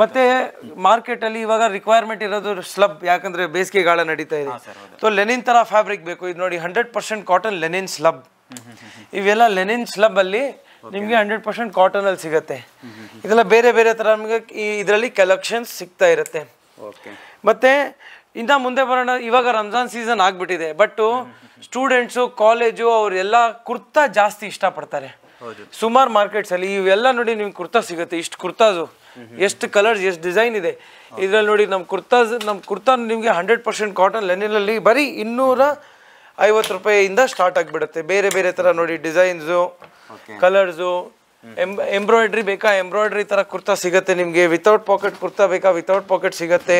ಮತ್ತೆ ಮಾರ್ಕೆಟ್ ಅಲ್ಲಿ ಇವಾಗ ರಿಕ್ವೈರ್ಮೆಂಟ್ ಇರೋದು ಸ್ಲಬ್ ಯಾಕಂದ್ರೆ ಗಾಳ ನಡೀತಾ ಇದೆ ಸೊ ಲೆನಿನ್ ತರ ಫ್ಯಾಬ್ರಿಕ್ ಬೇಕು ಇದು ನೋಡಿ hundred percent cotton linen slub ಇವೆಲ್ಲ ಲೆನಿನ್ ಸ್ಲಬ್ ಅಲ್ಲಿ ನಿಮಗೆ ಹಂಡ್ರೆಡ್ ಪರ್ಸೆಂಟ್ ಕಾಟನ್ ಅಲ್ಲಿ ಸಿಗತ್ತೆ ಇದೆಲ್ಲ ಬೇರೆ ಬೇರೆ ತರ ನಮಗೆ ಇದರಲ್ಲಿ ಕಲೆಕ್ಷನ್ಸ್ ಸಿಗ್ತಾ ಇರುತ್ತೆ ಮತ್ತೆ ಇಂಥ ಮುಂದೆ ಬರೋಣ ಇವಾಗ ರಂಜಾನ್ ಸೀಸನ್ ಆಗಿಬಿಟ್ಟಿದೆ ಬಟ್ ಸ್ಟೂಡೆಂಟ್ಸು ಕಾಲೇಜು ಅವರೆಲ್ಲ ಕುರ್ತಾ ಜಾಸ್ತಿ ಇಷ್ಟಪಡ್ತಾರೆ ಸುಮಾರು ಮಾರ್ಕೆಟ್ಸ್ ಅಲ್ಲಿ ಇವೆಲ್ಲ ನೋಡಿ ನಿಮ್ಗೆ ಕುರ್ತಾ ಸಿಗುತ್ತೆ ಇಷ್ಟು ಕುರ್ತಾಸು ಎಷ್ಟು ಕಲರ್ಸ್ ಎಷ್ಟು ಡಿಸೈನ್ ಇದೆ ಇದ್ರಲ್ಲಿ ನೋಡಿ ನಮ್ಮ ಕುರ್ತಾಸ್ ನಮ್ಮ ಕುರ್ತಾ ನಿಮಗೆ ಹಂಡ್ರೆಡ್ ಪರ್ಸೆಂಟ್ ಕಾಟನ್ ಲೆನಿನಲ್ಲಿ ಬರೀ ಇನ್ನೂರ ಐವತ್ತು ರೂಪಾಯಿಯಿಂದ ಸ್ಟಾರ್ಟ್ ಆಗಿಬಿಡುತ್ತೆ ಬೇರೆ ಬೇರೆ ಥರ ನೋಡಿ ಡಿಸೈನ್ಸು ಕಲರ್ಸು ಎಂಬ ಎಂಬ್ರಾಯ್ಡ್ರಿ ಬೇಕಾ ಎಂಬ್ರಾಯ್ಡ್ರಿ ಥರ ಕುರ್ತಾ ಸಿಗುತ್ತೆ ನಿಮಗೆ ವಿತೌಟ್ ಪಾಕೆಟ್ ಕುರ್ತಾ ಬೇಕಾ ವಿತೌಟ್ ಪಾಕೆಟ್ ಸಿಗುತ್ತೆ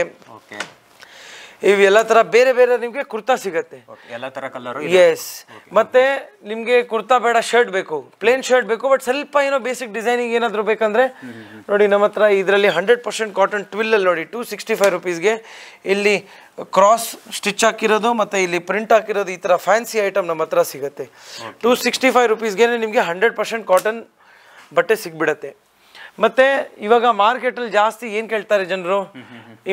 ಇವೆಲ್ಲ ತರ ಬೇರೆ ಬೇರೆ ನಿಮಗೆ ಕುರ್ತಾ ಸಿಗುತ್ತೆ ಎಲ್ಲ ಎಸ್ ಮತ್ತೆ ನಿಮಗೆ ಕುರ್ತಾ ಬೇಡ ಶರ್ಟ್ ಬೇಕು ಪ್ಲೇನ್ ಶರ್ಟ್ ಬೇಕು ಬಟ್ ಸ್ವಲ್ಪ ಏನೋ ಬೇಸಿಕ್ ಡಿಸೈನಿಂಗ್ ಏನಾದರೂ ಬೇಕಂದ್ರೆ ನೋಡಿ ನಮ್ಮ ಹತ್ರ ಇದರಲ್ಲಿ ಹಂಡ್ರೆಡ್ ಪರ್ಸೆಂಟ್ ಕಾಟನ್ ಅಲ್ಲಿ ನೋಡಿ ಟೂ ಸಿಕ್ಸ್ಟಿ ಫೈವ್ ರುಪೀಸ್ಗೆ ಇಲ್ಲಿ ಕ್ರಾಸ್ ಸ್ಟಿಚ್ ಹಾಕಿರೋದು ಮತ್ತೆ ಇಲ್ಲಿ ಪ್ರಿಂಟ್ ಹಾಕಿರೋದು ಈ ತರ ಫ್ಯಾನ್ಸಿ ಐಟಮ್ ನಮ್ಮ ಹತ್ರ ಸಿಗುತ್ತೆ ಟೂ ಸಿಕ್ಸ್ಟಿ ಫೈವ್ ರುಪೀಸ್ಗೆ ನಿಮಗೆ ಹಂಡ್ರೆಡ್ ಪರ್ಸೆಂಟ್ ಕಾಟನ್ ಬಟ್ಟೆ ಸಿಗ್ಬಿಡತ್ತೆ ಮತ್ತೆ ಇವಾಗ ಅಲ್ಲಿ ಜಾಸ್ತಿ ಏನು ಕೇಳ್ತಾರೆ ಜನರು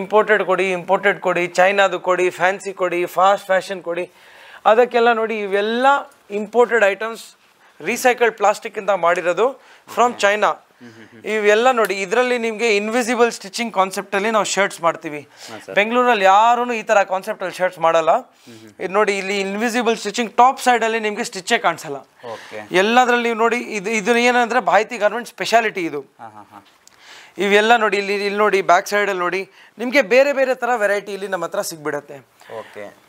ಇಂಪೋರ್ಟೆಡ್ ಕೊಡಿ ಇಂಪೋರ್ಟೆಡ್ ಕೊಡಿ ಚೈನಾದು ಕೊಡಿ ಫ್ಯಾನ್ಸಿ ಕೊಡಿ ಫಾಸ್ಟ್ ಫ್ಯಾಷನ್ ಕೊಡಿ ಅದಕ್ಕೆಲ್ಲ ನೋಡಿ ಇವೆಲ್ಲ ಇಂಪೋರ್ಟೆಡ್ ಐಟಮ್ಸ್ ರೀಸೈಕಲ್ಡ್ ಪ್ಲಾಸ್ಟಿಕ್ಕಿಂದ ಮಾಡಿರೋದು ಫ್ರಮ್ ಚೈನಾ ಇವೆಲ್ಲ ನೋಡಿ ಇದರಲ್ಲಿ ನಿಮಗೆ ಇನ್ವಿಸಿಬಲ್ ಸ್ಟಿಚಿಂಗ್ ಕಾನ್ಸೆಪ್ಟಲ್ಲಿ ನಾವು ಶರ್ಟ್ಸ್ ಮಾಡ್ತೀವಿ ಬೆಂಗಳೂರಲ್ಲಿ ಯಾರೂ ಈ ಥರ ಕಾನ್ಸೆಪ್ಟಲ್ಲಿ ಶರ್ಟ್ಸ್ ಮಾಡಲ್ಲ ಇದು ನೋಡಿ ಇಲ್ಲಿ ಇನ್ವಿಸಿಬಲ್ ಸ್ಟಿಚಿಂಗ್ ಟಾಪ್ ಸೈಡಲ್ಲಿ ನಿಮಗೆ ಸ್ಟಿಚ್ಚೇ ಕಾಣಿಸಲ್ಲ ಎಲ್ಲದರಲ್ಲಿ ನೋಡಿ ಇದು ಇದು ಏನಂದರೆ ಭಾಯ್ತಿ ಗಾರ್ಮೆಂಟ್ ಸ್ಪೆಷಾಲಿಟಿ ಇದು ಇವೆಲ್ಲ ನೋಡಿ ಇಲ್ಲಿ ಇಲ್ಲಿ ನೋಡಿ ಬ್ಯಾಕ್ ಸೈಡಲ್ಲಿ ನೋಡಿ ನಿಮಗೆ ಬೇರೆ ಬೇರೆ ಥರ ವೆರೈಟಿ ಇಲ್ಲಿ ನಮ್ಮ ಹತ್ರ ಸಿಗ್ಬಿಡತ್ತೆ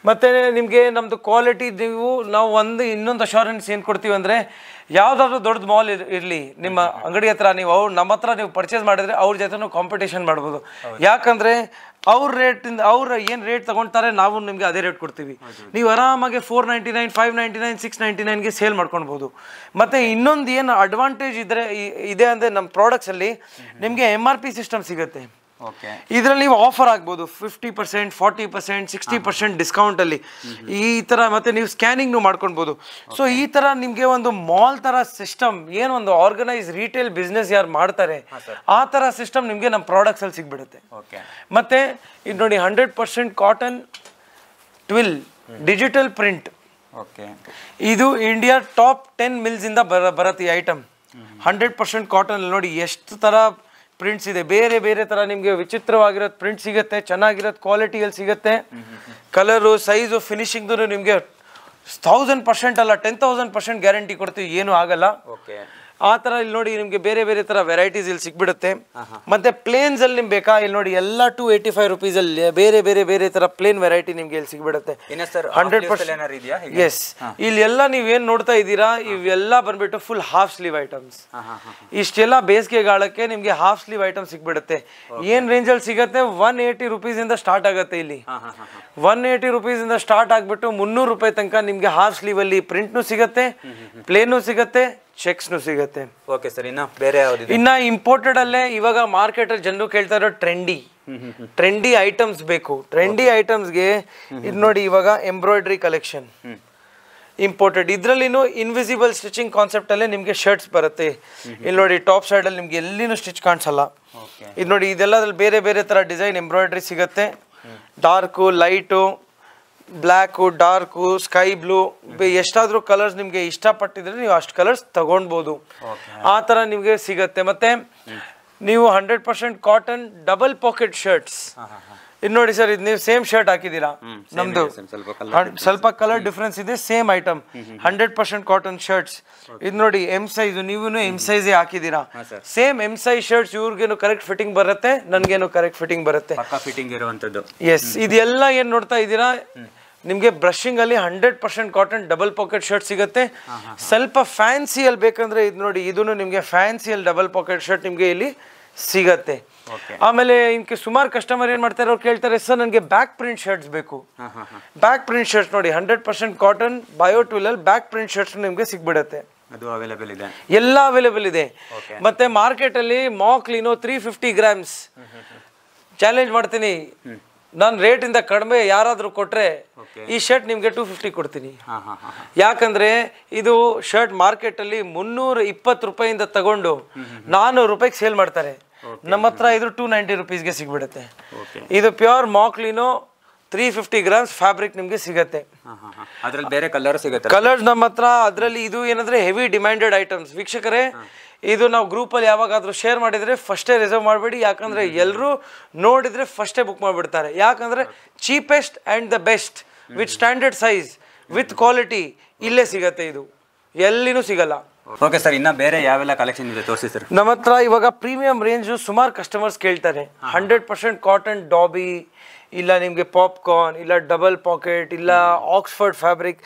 ಮತ್ತೆ ನಿಮಗೆ ನಮ್ಮದು ಕ್ವಾಲಿಟಿ ನೀವು ನಾವು ಒಂದು ಇನ್ನೊಂದು ಅಶ್ಯೂರೆನ್ಸ್ ಏನು ಕೊಡ್ತೀವಿ ಅಂದರೆ ಯಾವುದಾದ್ರೂ ದೊಡ್ಡ ಮಾಲ್ ಇರಲಿ ನಿಮ್ಮ ಅಂಗಡಿ ಹತ್ರ ನೀವು ಅವ್ರು ನಮ್ಮ ಹತ್ರ ನೀವು ಪರ್ಚೇಸ್ ಮಾಡಿದರೆ ಅವ್ರ ಜೊತೆ ಕಾಂಪಿಟೇಷನ್ ಮಾಡ್ಬೋದು ಯಾಕಂದರೆ ಅವ್ರ ರೇಟಿಂದ ಅವ್ರ ಏನು ರೇಟ್ ತೊಗೊಳ್ತಾರೆ ನಾವು ನಿಮಗೆ ಅದೇ ರೇಟ್ ಕೊಡ್ತೀವಿ ನೀವು ಆರಾಮಾಗಿ four ninety nine five ninety nine six ninety ನೈನ್ಗೆ ಸೇಲ್ ಮಾಡ್ಕೊಳ್ಬೋದು ಮತ್ತು ಇನ್ನೊಂದು ಏನು ಅಡ್ವಾಂಟೇಜ್ ಇದ್ದರೆ ಇದೆ ಅಂದರೆ ನಮ್ಮ ಪ್ರಾಡಕ್ಟ್ಸಲ್ಲಿ ನಿಮಗೆ ಎಮ್ ಆರ್ ಪಿ ಸಿಸ್ಟಮ್ ಸಿಗುತ್ತೆ ಇದರಲ್ಲಿ ನೀವು ಆಫರ್ ಆಗ್ಬೋದು fifty percent forty percent sixty percent discount ಅಲ್ಲಿ ಈ ತರ ಮತ್ತೆ ನೀವು ಸ್ಕ್ಯಾನಿಂಗ್ ಮಾಡ್ಕೊಳ್ಬಹುದು ಸೊ ಈ ತರ ನಿಮ್ಗೆ ಒಂದು ಮಾಲ್ ತರ ಸಿಸ್ಟಮ್ ಏನು ಒಂದು ಆರ್ಗನೈಸ್ ರೀಟೇಲ್ ಬಿಸ್ನೆಸ್ ಯಾರು ಮಾಡ್ತಾರೆ ಆ ತರ ಸಿಸ್ಟಮ್ ನಿಮ್ಗೆ ನಮ್ಮ ಪ್ರಾಡಕ್ಟ್ಸ್ ಅಲ್ಲಿ ಸಿಗ್ಬಿಡುತ್ತೆ ಮತ್ತೆ ಇದು ನೋಡಿ hundred percent cotton twill digital print ಇದು ಇಂಡಿಯಾ ಟಾಪ್ ಟೆನ್ ಮಿಲ್ಸ್ ಇಂದ ಬರತ್ತೆ ಈ ಐಟಮ್ ಹಂಡ್ರೆಡ್ ಪರ್ಸೆಂಟ್ ಕಾಟನ್ ನೋಡಿ ಎಷ್ಟು ತರ ಪ್ರಿಂಟ್ಸ್ ಇದೆ ಬೇರೆ ಬೇರೆ ತರ ನಿಮಗೆ ವಿಚಿತ್ರವಾಗಿರೋದು ಪ್ರಿಂಟ್ ಸಿಗುತ್ತೆ ಚೆನ್ನಾಗಿರೋದು ಕ್ವಾಲಿಟಿಯಲ್ಲಿ ಸಿಗುತ್ತೆ ಕಲರು ಸೈಜು ಫಿನಿಶಿಂಗ್ದು ನಿಮಗೆ ಥೌಸಂಡ್ ಪರ್ಸೆಂಟ್ ಅಲ್ಲ ಟೆನ್ ತೌಸಂಡ್ ಪರ್ಸೆಂಟ್ ಗ್ಯಾರಂಟಿ ಕೊಡ್ತೀವಿ ಏನೂ ಆಗಲ್ಲ ಓಕೆ ಆ ತರ ಇಲ್ಲಿ ನೋಡಿ ನಿಮ್ಗೆ ಬೇರೆ ಬೇರೆ ತರ ವೆರೈಟೀಸ್ ಇಲ್ಲಿ ಸಿಕ್ಬಿಡುತ್ತೆ ಮತ್ತೆ ಪ್ಲೇನ್ಸ್ ಅಲ್ಲಿ ನಿಮ್ ಬೇಕಾ ಇಲ್ಲಿ ನೋಡಿ ಎಲ್ಲ ಟೂ ಏಯ್ಟಿ ಫೈವ್ ರುಪೀಸ್ ಅಲ್ಲಿ ಬೇರೆ ಬೇರೆ ಬೇರೆ ತರ ಪ್ಲೇನ್ ವೆರೈಟಿ ನಿಮ್ಗೆ ಇಲ್ಲಿ ಸಿಕ್ಬಿಡುತ್ತೆ ಹಂಡ್ರೆಡ್ ಪರ್ಸೆಂಟ್ ಎಸ್ ಇಲ್ಲಿ ಎಲ್ಲ ಏನ್ ನೋಡ್ತಾ ಇದ್ದೀರಾ ಇವೆಲ್ಲ ಬಂದ್ಬಿಟ್ಟು ಫುಲ್ ಹಾಫ್ ಸ್ಲೀವ್ ಐಟಮ್ಸ್ ಇಷ್ಟೆಲ್ಲ ಗಾಳಕ್ಕೆ ನಿಮ್ಗೆ ಹಾಫ್ ಸ್ಲೀವ್ ಐಟಮ್ ಸಿಗ್ಬಿಡುತ್ತೆ ಏನ್ ರೇಂಜ್ ಅಲ್ಲಿ ಸಿಗುತ್ತೆ ಒನ್ ಏಟಿ ರುಪೀಸ್ ಇಂದ ಸ್ಟಾರ್ಟ್ ಆಗುತ್ತೆ ಇಲ್ಲಿ ಒನ್ ಏಟಿ ರುಪೀಸ್ ಇಂದ ಸ್ಟಾರ್ಟ್ ಆಗ್ಬಿಟ್ಟು ಮುನ್ನೂರು ರೂಪಾಯಿ ತನಕ ನಿಮ್ಗೆ ಹಾಫ್ ಸ್ಲೀವ್ ಅಲ್ಲಿ ಪ್ರಿಂಟ್ನು ಸಿಗುತ್ತೆ ಪ್ಲೇನು ಸಿಗುತ್ತೆ ಚೆಕ್ಸ್ನು ಸಿಗುತ್ತೆ ಓಕೆ ಸರ್ ಅಲ್ಲೇ ಬೇರೆ ಯಾವ್ದು ಇನ್ನು ಇಂಪೋರ್ಟೆಡಲ್ಲೇ ಇವಾಗ ಮಾರ್ಕೆಟಲ್ಲಿ ಜನರು ಕೇಳ್ತಾ ಇರೋ ಟ್ರೆಂಡಿ ಟ್ರೆಂಡಿ ಐಟಮ್ಸ್ ಬೇಕು ಟ್ರೆಂಡಿ ಐಟಮ್ಸ್ಗೆ ಇದು ನೋಡಿ ಇವಾಗ ಎಂಬ್ರಾಯ್ಡ್ರಿ ಕಲೆಕ್ಷನ್ ಇಂಪೋರ್ಟೆಡ್ ಇದ್ರಲ್ಲಿ ಇನ್ವಿಸಿಬಲ್ ಸ್ಟಿಚಿಂಗ್ ಕಾನ್ಸೆಪ್ಟ್ ಅಲ್ಲೇ ನಿಮಗೆ ಶರ್ಟ್ಸ್ ಬರುತ್ತೆ ಇಲ್ಲಿ ನೋಡಿ ಟಾಪ್ ಸೈಡ್ ಅಲ್ಲಿ ನಿಮ್ಗೆ ಎಲ್ಲಿನೂ ಸ್ಟಿಚ್ ಕಾಣಿಸಲ್ಲ ಇದು ನೋಡಿ ಇದೆಲ್ಲದ್ರಲ್ಲಿ ಬೇರೆ ಬೇರೆ ತರ ಡಿಸೈನ್ ಎಂಬ್ರಾಯ್ಡ್ರಿ ಸಿಗುತ್ತೆ dark light black dark sky blue ಎಷ್ಟಾದ್ರೂ ಕಲರ್ಸ್ ನಿಮಗೆ ಇಷ್ಟಪಟ್ಟಿದ್ರೆ ನೀವು ಅಷ್ಟು ಕಲರ್ಸ್ ತಗೊಳ್ಬೋದು ಆ ಥರ ನಿಮಗೆ ಸಿಗುತ್ತೆ ಮತ್ತೆ ನೀವು hundred percent cotton double pocket shirts ಇದು ನೋಡಿ ಸರ್ ಇದು ನೀವು ಸೇಮ್ ಶರ್ಟ್ ಹಾಕಿದ್ದೀರಾ ನಮ್ದು ಸ್ವಲ್ಪ ಕಲರ್ ಡಿಫ್ರೆನ್ಸ್ ಇದೆ same item hundred percent cotton shirts ಇದು ನೋಡಿ ಎಮ್ ಸೈಜ್ ನೀವು ಎಮ್ ಸೈಜ್ ಹಾಕಿದೀರಾ ಸೇಮ್ ಎಮ್ ಸೈಜ್ ಶರ್ಟ್ಸ್ ಇವ್ರಿಗೇನು ಕರೆಕ್ಟ್ ಫಿಟ್ಟಿಂಗ್ ಬರುತ್ತೆ ನನ್ಗೇನು ಕರೆಕ್ಟ್ ಫಿಟ್ಟಿಂಗ್ ಬರುತ್ತೆ ಫಿಟ್ಟಿಂಗ್ ಎಸ್ ಇದೆಲ್ಲ ಏನ್ ನೋಡ್ತಾ ಇದ್ದೀರಾ ನಿಮಗೆ ಬ್ರಶಿಂಗ್ ಅಲ್ಲಿ 100% ಕಾಟನ್ ಡಬಲ್ ಪೋಕೆಟ್ ಶರ್ಟ್ ಸಿಗುತ್ತೆ ಸ್ವಲ್ಪ ಫ್ಯಾನ್ಸಿ ಅಲ್ಲಿ ಬೇಕಂದ್ರೆ ಇದು ನೋಡಿ ಇದunu ನಿಮಗೆ ಫ್ಯಾನ್ಸಿ ಅಲ್ಲಿ ಡಬಲ್ ಪೋಕೆಟ್ ಶರ್ಟ್ ನಿಮಗೆ ಇಲ್ಲಿ ಸಿಗುತ್ತೆ ಓಕೆ ಆಮೇಲೆ ಇನ್ಕ ಸುಮಾರ ಕಸ್ಟಮರ್ ಏನು ಮಾಡ್ತಾರೆ ಅವರು ಹೇಳ್ತಾರೆ ಸರ್ ನನಗೆ ಬ್ಯಾಕ್ print ಶರ್ಟ್ಸ್ ಬೇಕು ಹಾ ಹಾ ಹಾ ಬ್ಯಾಕ್ print ಶರ್ಟ್ಸ್ ನೋಡಿ 100% ಕಾಟನ್ ಬಯೋ ಟುಯಲ್ ಬ್ಯಾಕ್ print ಶರ್ಟ್ಸ್ ನಿಮಗೆ ಸಿಗ್ಬಿಡುತ್ತೆ ಅದು ಅವೈಲೇಬಲ್ ಇದೆ ಎಲ್ಲ ಅವೈಲೇಬಲ್ ಇದೆ ಓಕೆ ಮತ್ತೆ ಮಾರ್ಕೆಟ್ ಅಲ್ಲಿ ಮಾಕ್ ಲಿನೋ 350 ಗ್ರಾಂ ಚಾಲೆಂಜ್ ಮಾಡ್ತೀನಿ ನಾನು ರೇಟಿಂದ ಕಡಿಮೆ ಯಾರಾದರೂ ಕೊಟ್ಟರೆ ಈ ಶರ್ಟ್ ನಿಮಗೆ ಟೂ ಫಿಫ್ಟಿ ಕೊಡ್ತೀನಿ ಯಾಕಂದರೆ ಇದು ಶರ್ಟ್ ಮಾರ್ಕೆಟಲ್ಲಿ ಮುನ್ನೂರ ಇಪ್ಪತ್ತು ರೂಪಾಯಿಂದ ತಗೊಂಡು ನಾನ್ನೂರು ರೂಪಾಯಿಗೆ ಸೇಲ್ ಮಾಡ್ತಾರೆ ನಮ್ಮ ಹತ್ರ ಇದು ಟೂ ನೈಂಟಿ ರುಪೀಸ್ಗೆ ಸಿಗ್ಬಿಡುತ್ತೆ ಇದು ಪ್ಯೂರ್ ಮಾಕ್ಲಿನು ತ್ರೀ ಫಿಫ್ಟಿ ಗ್ರಾಮ್ಸ್ ಫ್ಯಾಬ್ರಿಕ್ ನಿಮಗೆ ಸಿಗುತ್ತೆ ಬೇರೆ ಕಲರ್ ಸಿಗುತ್ತೆ ಕಲರ್ಸ್ ನಮ್ಮ ಹತ್ರ ಅದರಲ್ಲಿ ಇದು ಏನಂದ್ರೆ ಹೆವಿ ಡಿಮ್ಯಾಂಡೆಡ್ ಐಟಮ್ಸ್ ವೀಕ್ಷಕರೇ ಇದು ನಾವು ಗ್ರೂಪಲ್ಲಿ ಯಾವಾಗಾದರೂ ಶೇರ್ ಮಾಡಿದರೆ ಫಸ್ಟೇ ರಿಸರ್ವ್ ಮಾಡಬೇಡಿ ಯಾಕಂದರೆ ಎಲ್ಲರೂ ನೋಡಿದರೆ ಫಸ್ಟೇ ಬುಕ್ ಮಾಡಿಬಿಡ್ತಾರೆ ಯಾಕಂದರೆ cheapest and the best with standard size with quality ಇಲ್ಲೇ ಸಿಗತ್ತೆ ಇದು ಎಲ್ಲಿನೂ ಸಿಗಲ್ಲ ಓಕೆ ಸರ್ ಇನ್ನ ಬೇರೆ ಯಾವೆಲ್ಲ ಕಲೆಕ್ಷನ್ ಇದೆ ತೋರಿಸಿ ಸರ್ ನಮ್ಮ ಹತ್ರ ಇವಾಗ ಪ್ರೀಮಿಯಂ ರೇಂಜು ಸುಮಾರು ಕಸ್ಟಮರ್ಸ್ ಕೇಳ್ತಾರೆ ಹಂಡ್ರೆಡ್ ಪರ್ಸೆಂಟ್ ಕಾಟನ್ ಡಾಬಿ ಇಲ್ಲ ನಿಮ್ಗೆ ಪಾಪ್ಕಾರ್ನ್ ಇಲ್ಲ ಡಬಲ್ ಪಾಕೆಟ್ ಇಲ್ಲ ಆಕ್ಸ್ಫರ್ಡ್ ಫ್ಯಾಬ್ರಿಕ್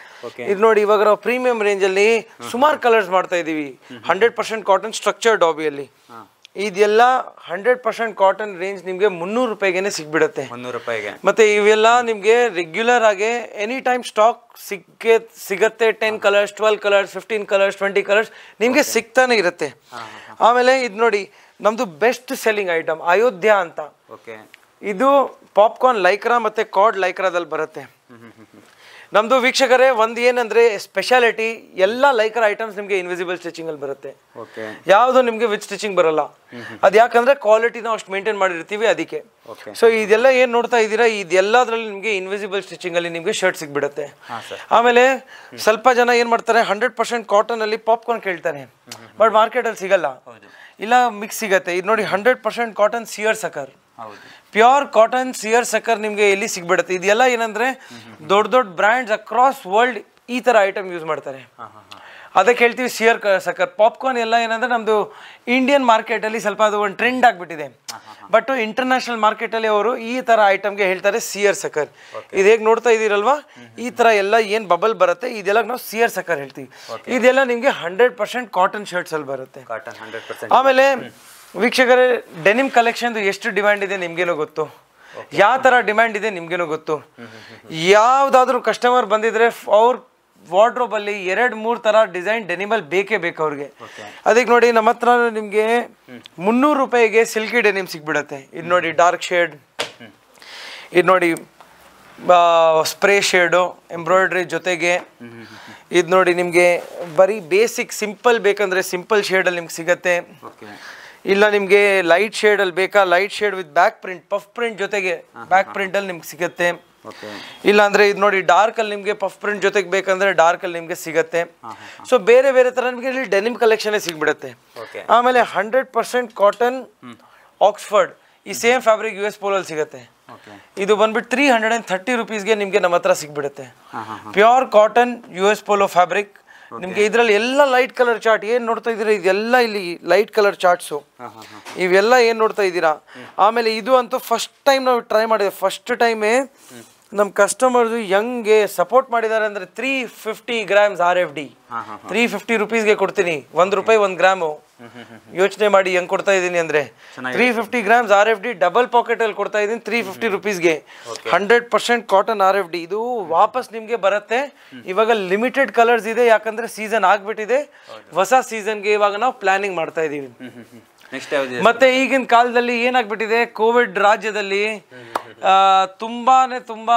ಇದು ನೋಡಿ ಇವಾಗ ನಾವು ಪ್ರೀಮಿಯಂ ರೇಂಜ್ ಅಲ್ಲಿ ಸುಮಾರು ಕಲರ್ಸ್ ಮಾಡ್ತಾ ಇದ್ದೀವಿ ಹಂಡ್ರೆಡ್ ಪರ್ಸೆಂಟ್ ಕಾಟನ್ ಸ್ಟ್ರಕ್ಚರ್ ಡಾಬಿಯಲ್ಲಿ ಇದೆಲ್ಲ ಹಂಡ್ರೆಡ್ ಪರ್ಸೆಂಟ್ ಕಾಟನ್ ರೇಂಜ್ ನಿಮಗೆ ಮುನ್ನೂರು ರೂಪಾಯಿಗೆ ಸಿಗ್ಬಿಡುತ್ತೆ ಮುನ್ನೂರು ರೂಪಾಯಿಗೆ ಮತ್ತೆ ಇವೆಲ್ಲ ನಿಮಗೆ ರೆಗ್ಯುಲರ್ ಆಗಿ ಎನಿ ಟೈಮ್ ಸ್ಟಾಕ್ ಸಿಕ್ಕೇ ಸಿಗತ್ತೆ ten colours twelve colours fifteen colours twenty colours ನಿಮಗೆ ಸಿಗ್ತಾನೆ ಇರುತ್ತೆ ಆಮೇಲೆ ಇದು ನೋಡಿ ನಮ್ಮದು ಬೆಸ್ಟ್ ಸೆಲ್ಲಿಂಗ್ ಐಟಮ್ ಅಯೋಧ್ಯ ಅಂತ ಓಕೆ ಇದು ಪಾಪ್ಕಾರ್ನ್ ಲೈಕ್ರಾ ಮತ್ತು ಕಾರ್ಡ್ ಲೈಕ್ರಾದಲ್ಲಿ ಬರುತ್ತೆ ನಮ್ಮ ದು ವೀಕ್ಷಕರೆ ಒಂದೇನಂದ್ರೆ ಸ್ಪೆಷಾಲಿಟಿ ಎಲ್ಲಾ ಲೈಕ್ರ ಐಟಮ್ಸ್ ನಿಮಗೆ ಇನ್ವಿಜಿಬಲ್ ಸ್ಟಿಚಿಂಗ್ ಅಲ್ಲಿ ಬರುತ್ತೆ ಓಕೆ ಯಾವುದು ನಿಮಗೆ ವಿಚ್ ಸ್ಟಿಚಿಂಗ್ ಬರಲ್ಲ ಅದ್ಯಾಕಂದ್ರೆ ಕ್ವಾಲಿಟಿನೋ ಅಷ್ಟ್ ಮೈಂಟೇನ್ ಮಾಡಿ ಇರ್ತೀವಿ ಅದಕ್ಕೆ ಓಕೆ ಸೋ ಇದೆಲ್ಲ ಏನು ನೋಡ್ತಾ ಇದೀರಾ ಇದೆಲ್ಲದರಲ್ಲಿ ನಿಮಗೆ ಇನ್ವಿಜಿಬಲ್ ಸ್ಟಿಚಿಂಗ್ ಅಲ್ಲಿ ನಿಮಗೆ ಶರ್ಟ್ ಸಿಗ್ಬಿಡುತ್ತೆ ಹ ಸರ್ ಆಮೇಲೆ ಸ್ವಲ್ಪ ಜನ ಏನು ಮಾಡ್ತಾರೆ 100% ಕಾಟನ್ ಅಲ್ಲಿ ಪಾಪ್ಕಾರ್ನ್ ಹೇಳ್ತಾರೆ ಬಟ್ ಮಾರ್ಕೆಟ್ ಅಲ್ಲಿ ಸಿಗಲ್ಲ ಹೌದು ಇಲ್ಲ ಮಿಕ್ಸ್ ಸಿಗುತ್ತೆ ಇ ನೋಡಿ 100% ಕಾಟನ್ ಸಿಯರ್ ಸಕಾರ್ ಹೌದು ಪ್ಯೂರ್ ಕಾಟನ್ ಸಿಯರ್ ಸಕ್ಕರ್ ನಿಮಗೆ ಎಲ್ಲಿ ಸಿಗ್ಬಿಡುತ್ತೆ ಇದೆಲ್ಲ ಏನಂದ್ರೆ ದೊಡ್ಡ ದೊಡ್ಡ ಬ್ರ್ಯಾಂಡ್ಸ್ ಅಕ್ರಾಸ್ ವರ್ಲ್ಡ್ ಈ ತರ ಐಟಮ್ ಯೂಸ್ ಮಾಡ್ತಾರೆ ಅದಕ್ಕೆ ಹೇಳ್ತೀವಿ ಸಿಯರ್ ಸಕ್ಕರ್ ಪಾಪ್ಕಾರ್ನ್ ಎಲ್ಲ ಏನಂದ್ರೆ ನಮ್ದು ಇಂಡಿಯನ್ ಮಾರ್ಕೆಟ್ ಅಲ್ಲಿ ಸ್ವಲ್ಪ ಅದು ಒಂದು ಟ್ರೆಂಡ್ ಆಗಿಬಿಟ್ಟಿದೆ ಬಟ್ ಇಂಟರ್ನ್ಯಾಷನಲ್ ಅಲ್ಲಿ ಅವರು ಈ ಥರ ಐಟಮ್ಗೆ ಹೇಳ್ತಾರೆ ಸಿಯರ್ ಸಕ್ಕರ್ ಇದು ಹೇಗೆ ನೋಡ್ತಾ ಇದೀರಲ್ವಾ ಈ ತರ ಎಲ್ಲ ಏನು ಬಬಲ್ ಬರುತ್ತೆ ಇದೆಲ್ಲ ನಾವು ಸಿಯರ್ ಸಕ್ಕರ್ ಹೇಳ್ತೀವಿ ಇದೆಲ್ಲ ನಿಮ್ಗೆ ಹಂಡ್ರೆಡ್ ಪರ್ಸೆಂಟ್ ಕಾಟನ್ ಅಲ್ಲಿ ಬರುತ್ತೆ ಆಮೇಲೆ ವೀಕ್ಷಕರೇ ಡೆನಿಮ್ ಕಲೆಕ್ಷನ್ ಎಷ್ಟು ಡಿಮ್ಯಾಂಡ್ ಇದೆ ನಿಮಗೇನೋ ಗೊತ್ತು ಯಾವ ತರ ಡಿಮ್ಯಾಂಡ್ ಇದೆ ನಿಮಗೇನೋ ಗೊತ್ತು ಯಾವ್ದಾದ್ರು ಕಸ್ಟಮರ್ ಬಂದಿದ್ರೆ ಅವ್ರ ಅಲ್ಲಿ ಎರಡು ಮೂರ್ ತರ ಡಿಸೈನ್ ಡೆನಿಮಲ್ ಬೇಕೇ ಬೇಕು ಅವ್ರಿಗೆ ಅದಕ್ಕೆ ನೋಡಿ ನಮ್ಮ ಹತ್ರ ನಿಮಗೆ ಮುನ್ನೂರು ರೂಪಾಯಿಗೆ ಸಿಲ್ಕಿ ಡೆನಿಮ್ ಸಿಗ್ಬಿಡತ್ತೆ ಇದು ನೋಡಿ ಡಾರ್ಕ್ ಶೇಡ್ ಇದು ನೋಡಿ ಸ್ಪ್ರೇ ಶೇಡು ಎಂಬ್ರಾಯ್ಡ್ರಿ ಜೊತೆಗೆ ಇದು ನೋಡಿ ನಿಮಗೆ ಬರೀ ಬೇಸಿಕ್ ಸಿಂಪಲ್ ಬೇಕಂದ್ರೆ ಸಿಂಪಲ್ ಶೇಡಲ್ಲಿ ನಿಮ್ಗೆ ಸಿಗತ್ತೆ ಇಲ್ಲ ನಿಮಗೆ ಲೈಟ್ ಶೇಡ್ ಅಲ್ಲಿ ಬೇಕಾ light shade with back print puff print ಜೊತೆಗೆ ಬ್ಯಾಕ್ ಅಲ್ಲಿ ನಿಮ್ಗೆ ಸಿಗುತ್ತೆ ಇಲ್ಲ ಅಂದ್ರೆ ಇದು ನೋಡಿ ಡಾರ್ಕ್ ಅಲ್ಲಿ ನಿಮಗೆ ಪಫ್ ಪ್ರಿಂಟ್ ಜೊತೆಗೆ ಬೇಕಂದ್ರೆ ಡಾರ್ಕ್ ಅಲ್ಲಿ ನಿಮಗೆ ಸಿಗುತ್ತೆ ಸೊ ಬೇರೆ ಬೇರೆ ತರ ನಿಮಗೆ ಇಲ್ಲಿ ಡೆನಿಮ್ ಕಲೆಕ್ಷನ್ ಸಿಗ್ಬಿಡುತ್ತೆ ಆಮೇಲೆ ಹಂಡ್ರೆಡ್ ಪರ್ಸೆಂಟ್ ಕಾಟನ್ ಆಕ್ಸ್ಫರ್ಡ್ ಈ ಸೇಮ್ ಫ್ಯಾಬ್ರಿಕ್ ಯು ಎಸ್ ಪೋಲಲ್ಲಿ ಸಿಗುತ್ತೆ ಇದು ಬಂದ್ಬಿಟ್ಟು ತ್ರೀ ಹಂಡ್ರೆಡ್ ಅಂಡ್ ಥರ್ಟಿ ರುಪೀಸ್ಗೆ ನಿಮಗೆ ನಮ್ಮ ಹತ್ರ ಸಿಗ್ಬಿಡುತ್ತೆ pure cotton U S polo fabric ನಿಮ್ಗೆ ಇದ್ರಲ್ಲಿ ಎಲ್ಲ ಲೈಟ್ ಕಲರ್ ಚಾರ್ಟ್ ಏನ್ ನೋಡ್ತಾ ಇದೀರ ಇದೆಲ್ಲ ಇಲ್ಲಿ ಲೈಟ್ ಕಲರ್ ಚಾರ್ಟ್ಸ್ ಇವೆಲ್ಲ ಏನ್ ನೋಡ್ತಾ ಇದೀರಾ ಆಮೇಲೆ ಇದು ಅಂತೂ ಫಸ್ಟ್ ಟೈಮ್ ನಾವು ಟ್ರೈ ಮಾಡಿದೆ ಫಸ್ಟ್ ಟೈಮೇ ನಮ್ಮ ಕಸ್ಟಮರ್ದು ಹೆಂಗೆ ಸಪೋರ್ಟ್ ಮಾಡಿದ್ದಾರೆ ಅಂದ್ರೆ three fifty grams R F D three fifty ಗೆ ಕೊಡ್ತೀನಿ ಒಂದ್ ರೂಪಾಯಿ ಒಂದು ಗ್ರಾಮು ಯೋಚನೆ ಮಾಡಿ ಹೆಂಗ್ ಕೊಡ್ತಾ ಇದೀನಿ ಅಂದ್ರೆ three fifty grams R F D double ಅಲ್ಲಿ ಕೊಡ್ತಾ ಇದೀನಿ ತ್ರೀ ಫಿಫ್ಟಿ ರುಪೀಸ್ಗೆ hundred percent cotton R F D ಇದು ವಾಪಸ್ ನಿಮಗೆ ಬರುತ್ತೆ ಇವಾಗ ಲಿಮಿಟೆಡ್ ಕಲರ್ಸ್ ಇದೆ ಯಾಕಂದ್ರೆ ಸೀಸನ್ ಆಗ್ಬಿಟ್ಟಿದೆ ಹೊಸ ಸೀಸನ್ಗೆ ಇವಾಗ ನಾವು ಪ್ಲಾನಿಂಗ್ ಮಾಡ್ತಾ ಇದೀವಿ ಮತ್ತೆ ಈಗಿನ ಕಾಲದಲ್ಲಿ ಏನಾಗ್ಬಿಟ್ಟಿದೆ ಕೋವಿಡ್ ರಾಜ್ಯದಲ್ಲಿ ತುಂಬಾನೇ ತುಂಬಾ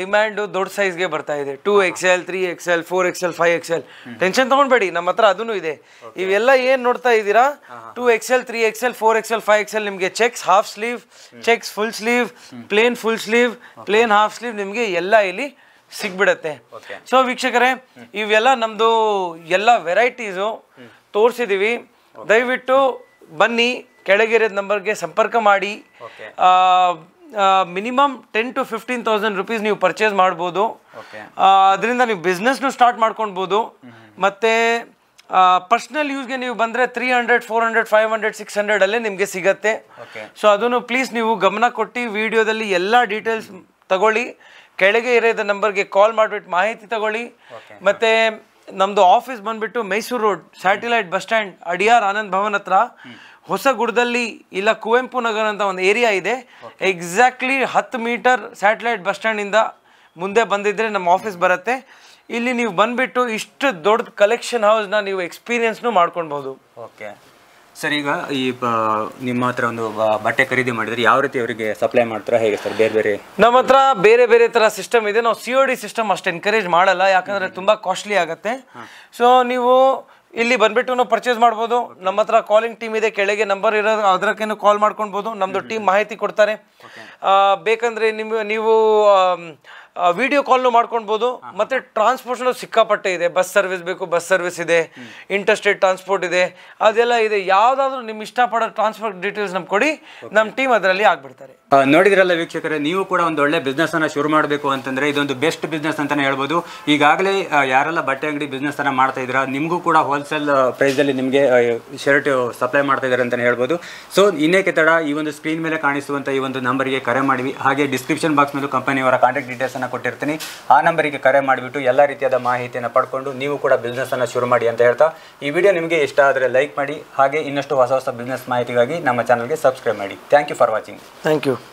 ಡಿಮ್ಯಾಂಡ್ ದೊಡ್ಡ ಗೆ ಬರ್ತಾ ಇದೆ two X L three X L four X L five X L tension ತಗೊಂಡ್ಬೇಡಿ ನಮ್ಮ ಹತ್ರ ಅದೂ ಇದೆ ಇವೆಲ್ಲ ಏನ್ ನೋಡ್ತಾ ಇದ್ದೀರಾ two X L three X L four X L five X L ನಿಮಗೆ checks half sleeve checks full sleeve plain full sleeve plain half sleeve ನಿಮಗೆ ಎಲ್ಲ ಇಲ್ಲಿ ಸಿಗ್ಬಿಡತ್ತೆ ಸೊ ವೀಕ್ಷಕರೇ ಇವೆಲ್ಲ ನಮ್ದು ಎಲ್ಲ ವೆರೈಟೀಸು ತೋರಿಸಿದೀವಿ ದಯವಿಟ್ಟು ಬನ್ನಿ ಇರೋದ ನಂಬರ್ಗೆ ಸಂಪರ್ಕ ಮಾಡಿ minimum ten to fifteen thousand rupees ನೀವು ಪರ್ಚೇಸ್ ಮಾಡ್ಬೋದು ಅದರಿಂದ ನೀವು ಬಿಸ್ನೆಸ್ನು ಸ್ಟಾರ್ಟ್ ಮಾಡ್ಕೊಳ್ಬೋದು ಮತ್ತು ಪರ್ಸ್ನಲ್ ಯೂಸ್ಗೆ ನೀವು ಬಂದರೆ three hundred four hundred five hundred six ಹಂಡ್ರೆಡಲ್ಲೇ ನಿಮಗೆ ಸಿಗತ್ತೆ ಸೊ ಅದನ್ನು ಪ್ಲೀಸ್ ನೀವು ಗಮನ ಕೊಟ್ಟು ವಿಡಿಯೋದಲ್ಲಿ ಎಲ್ಲ ಡೀಟೇಲ್ಸ್ ತಗೊಳ್ಳಿ ಕೆಳಗೆ ಇರೋದ ನಂಬರ್ಗೆ ಕಾಲ್ ಮಾಡಿಬಿಟ್ಟು ಮಾಹಿತಿ ತಗೊಳ್ಳಿ ಮತ್ತು ನಮ್ಮದು ಆಫೀಸ್ ಬಂದ್ಬಿಟ್ಟು Mysore road satellite bus stand Adyar Anand Bhavan ಹತ್ರ ಹೊಸಗುಡದಲ್ಲಿ ಇಲ್ಲ ಕುವೆಂಪು ನಗರ ಅಂತ ಒಂದು ಏರಿಯಾ ಇದೆ ಎಕ್ಸಾಕ್ಟ್ಲಿ ಹತ್ತು ಮೀಟರ್ ಸ್ಯಾಟಲೈಟ್ ಬಸ್ ಸ್ಟ್ಯಾಂಡಿಂದ ಮುಂದೆ ಬಂದಿದ್ರೆ ನಮ್ಮ ಆಫೀಸ್ ಬರುತ್ತೆ ಇಲ್ಲಿ ನೀವು ಬಂದ್ಬಿಟ್ಟು ಇಷ್ಟು ದೊಡ್ಡ ಕಲೆಕ್ಷನ್ ಹೌಸ್ನ ನೀವು ಎಕ್ಸ್ಪೀರಿಯನ್ಸ್ನು ಮಾಡ್ಕೊಳ್ಬಹುದು ಓಕೆ ಸರ್ ಈಗ ಈ ನಿಮ್ಮ ಹತ್ರ ಒಂದು ಬಟ್ಟೆ ಖರೀದಿ ಮಾಡಿದ್ರೆ ಯಾವ ರೀತಿ ಅವರಿಗೆ ಸಪ್ಲೈ ಮಾಡ್ತಾರಾ ಹೇಗೆ ಸರ್ ಬೇರೆ ಬೇರೆ ನಮ್ಮ ಹತ್ರ ಬೇರೆ ಬೇರೆ ಥರ ಸಿಸ್ಟಮ್ ಇದೆ ನಾವು ಸಿ ಒ ಡಿ ಸಿಸ್ಟಮ್ ಅಷ್ಟು ಎನ್ಕರೇಜ್ ಮಾಡಲ್ಲ ಯಾಕಂದರೆ ತುಂಬ ಕಾಸ್ಟ್ಲಿ ಆಗುತ್ತೆ ಸೊ ನೀವು ಇಲ್ಲಿ ಬಂದ್ಬಿಟ್ಟು ಪರ್ಚೇಸ್ ಮಾಡ್ಬೋದು ನಮ್ಮ ಹತ್ರ ಕಾಲಿಂಗ್ ಟೀಮ್ ಇದೆ ಕೆಳಗೆ ನಂಬರ್ ಇರೋದು ಅದಕ್ಕೇನು ಕಾಲ್ ಮಾಡ್ಕೊಳ್ಬೋದು ನಮ್ಮದು ಟೀಮ್ ಮಾಹಿತಿ ಕೊಡ್ತಾರೆ ಬೇಕಂದರೆ ನಿಮ್ಮ ನೀವು ವಿಡಿಯೋ ಕಾಲ್ನು ಮಾಡ್ಕೊಳ್ಬೋದು ಮತ್ತು ಟ್ರಾನ್ಸ್ಪೋರ್ಟ್ ಸಿಕ್ಕಾಪಟ್ಟೆ ಇದೆ ಬಸ್ ಸರ್ವಿಸ್ ಬೇಕು ಬಸ್ ಸರ್ವಿಸ್ ಇದೆ ಇಂಟರ್ಸ್ಟೇಟ್ ಟ್ರಾನ್ಸ್ಪೋರ್ಟ್ ಇದೆ ಅದೆಲ್ಲ ಇದೆ ಯಾವುದಾದ್ರೂ ನಿಮ್ಮ ಇಷ್ಟಪಡೋ ಟ್ರಾನ್ಸ್ಪೋರ್ಟ್ ಡೀಟೇಲ್ಸ್ ನಮ್ಗೆ ಕೊಡಿ ನಮ್ಮ ಟೀಮ್ ಅದರಲ್ಲಿ ಆಗ್ಬಿಡ್ತಾರೆ ನೋಡಿದ್ರಲ್ಲ ವೀಕ್ಷಕರೇ ನೀವು ಕೂಡ ಒಂದು ಒಳ್ಳೆ ಬಿಸ್ನೆಸ್ಸನ್ನು ಶುರು ಮಾಡಬೇಕು ಅಂತಂದರೆ ಇದೊಂದು ಬೆಸ್ಟ್ ಬಿಸ್ನೆಸ್ ಅಂತಲೇ ಹೇಳ್ಬೋದು ಈಗಾಗಲೇ ಯಾರೆಲ್ಲ ಬಟ್ಟೆ ಅಂಗಡಿ ಬಿಸ್ನೆಸ್ಸನ್ನು ಮಾಡ್ತಾ ಇದ್ದೀರಾ ನಿಮಗೂ ಕೂಡ ಹೋಲ್ಸೇಲ್ ಪ್ರೈಸಲ್ಲಿ ನಿಮಗೆ ಶರ್ಟ್ ಸಪ್ಲೈ ಮಾಡ್ತಾ ಇದ್ದಾರೆ ಅಂತಲೇ ಹೇಳ್ಬೋದು ಸೊ ಇನ್ನೇಕೆ ತಡ ಈ ಒಂದು ಸ್ಕ್ರೀನ್ ಮೇಲೆ ಕಾಣಿಸುವಂಥ ಈ ಒಂದು ನಂಬರಿಗೆ ಕರೆ ಮಾಡಿವಿ ಹಾಗೆ ಡಿಸ್ಕ್ರಿಪ್ಷನ್ ಬಾಕ್ಸ್ ಕಂಪನಿಯವರ ಕಾಂಟ್ಯಾಕ್ಟ್ ಡೀಟೇಲ್ಸ್ ಕೊಟ್ಟಿರ್ತೀನಿ ಆ ನಂಬರಿಗೆ ಕರೆ ಮಾಡಿಬಿಟ್ಟು ಎಲ್ಲ ರೀತಿಯಾದ ಮಾಹಿತಿಯನ್ನು ಪಡ್ಕೊಂಡು ನೀವು ಕೂಡ ಬಿಸ್ನೆಸ್ಸನ್ನು ಶುರು ಮಾಡಿ ಅಂತ ಹೇಳ್ತಾ ಈ ವಿಡಿಯೋ ನಿಮಗೆ ಇಷ್ಟ ಆದರೆ ಲೈಕ್ ಮಾಡಿ ಹಾಗೆ ಇನ್ನಷ್ಟು ಹೊಸ ಹೊಸ ಬಿಸ್ನೆಸ್ ಮಾಹಿತಿಗಾಗಿ ನಮ್ಮ ಚಾನಲ್ಗೆ ಸಬ್ಸ್ಕ್ರೈಬ್ ಮಾಡಿ thank you for watching thank you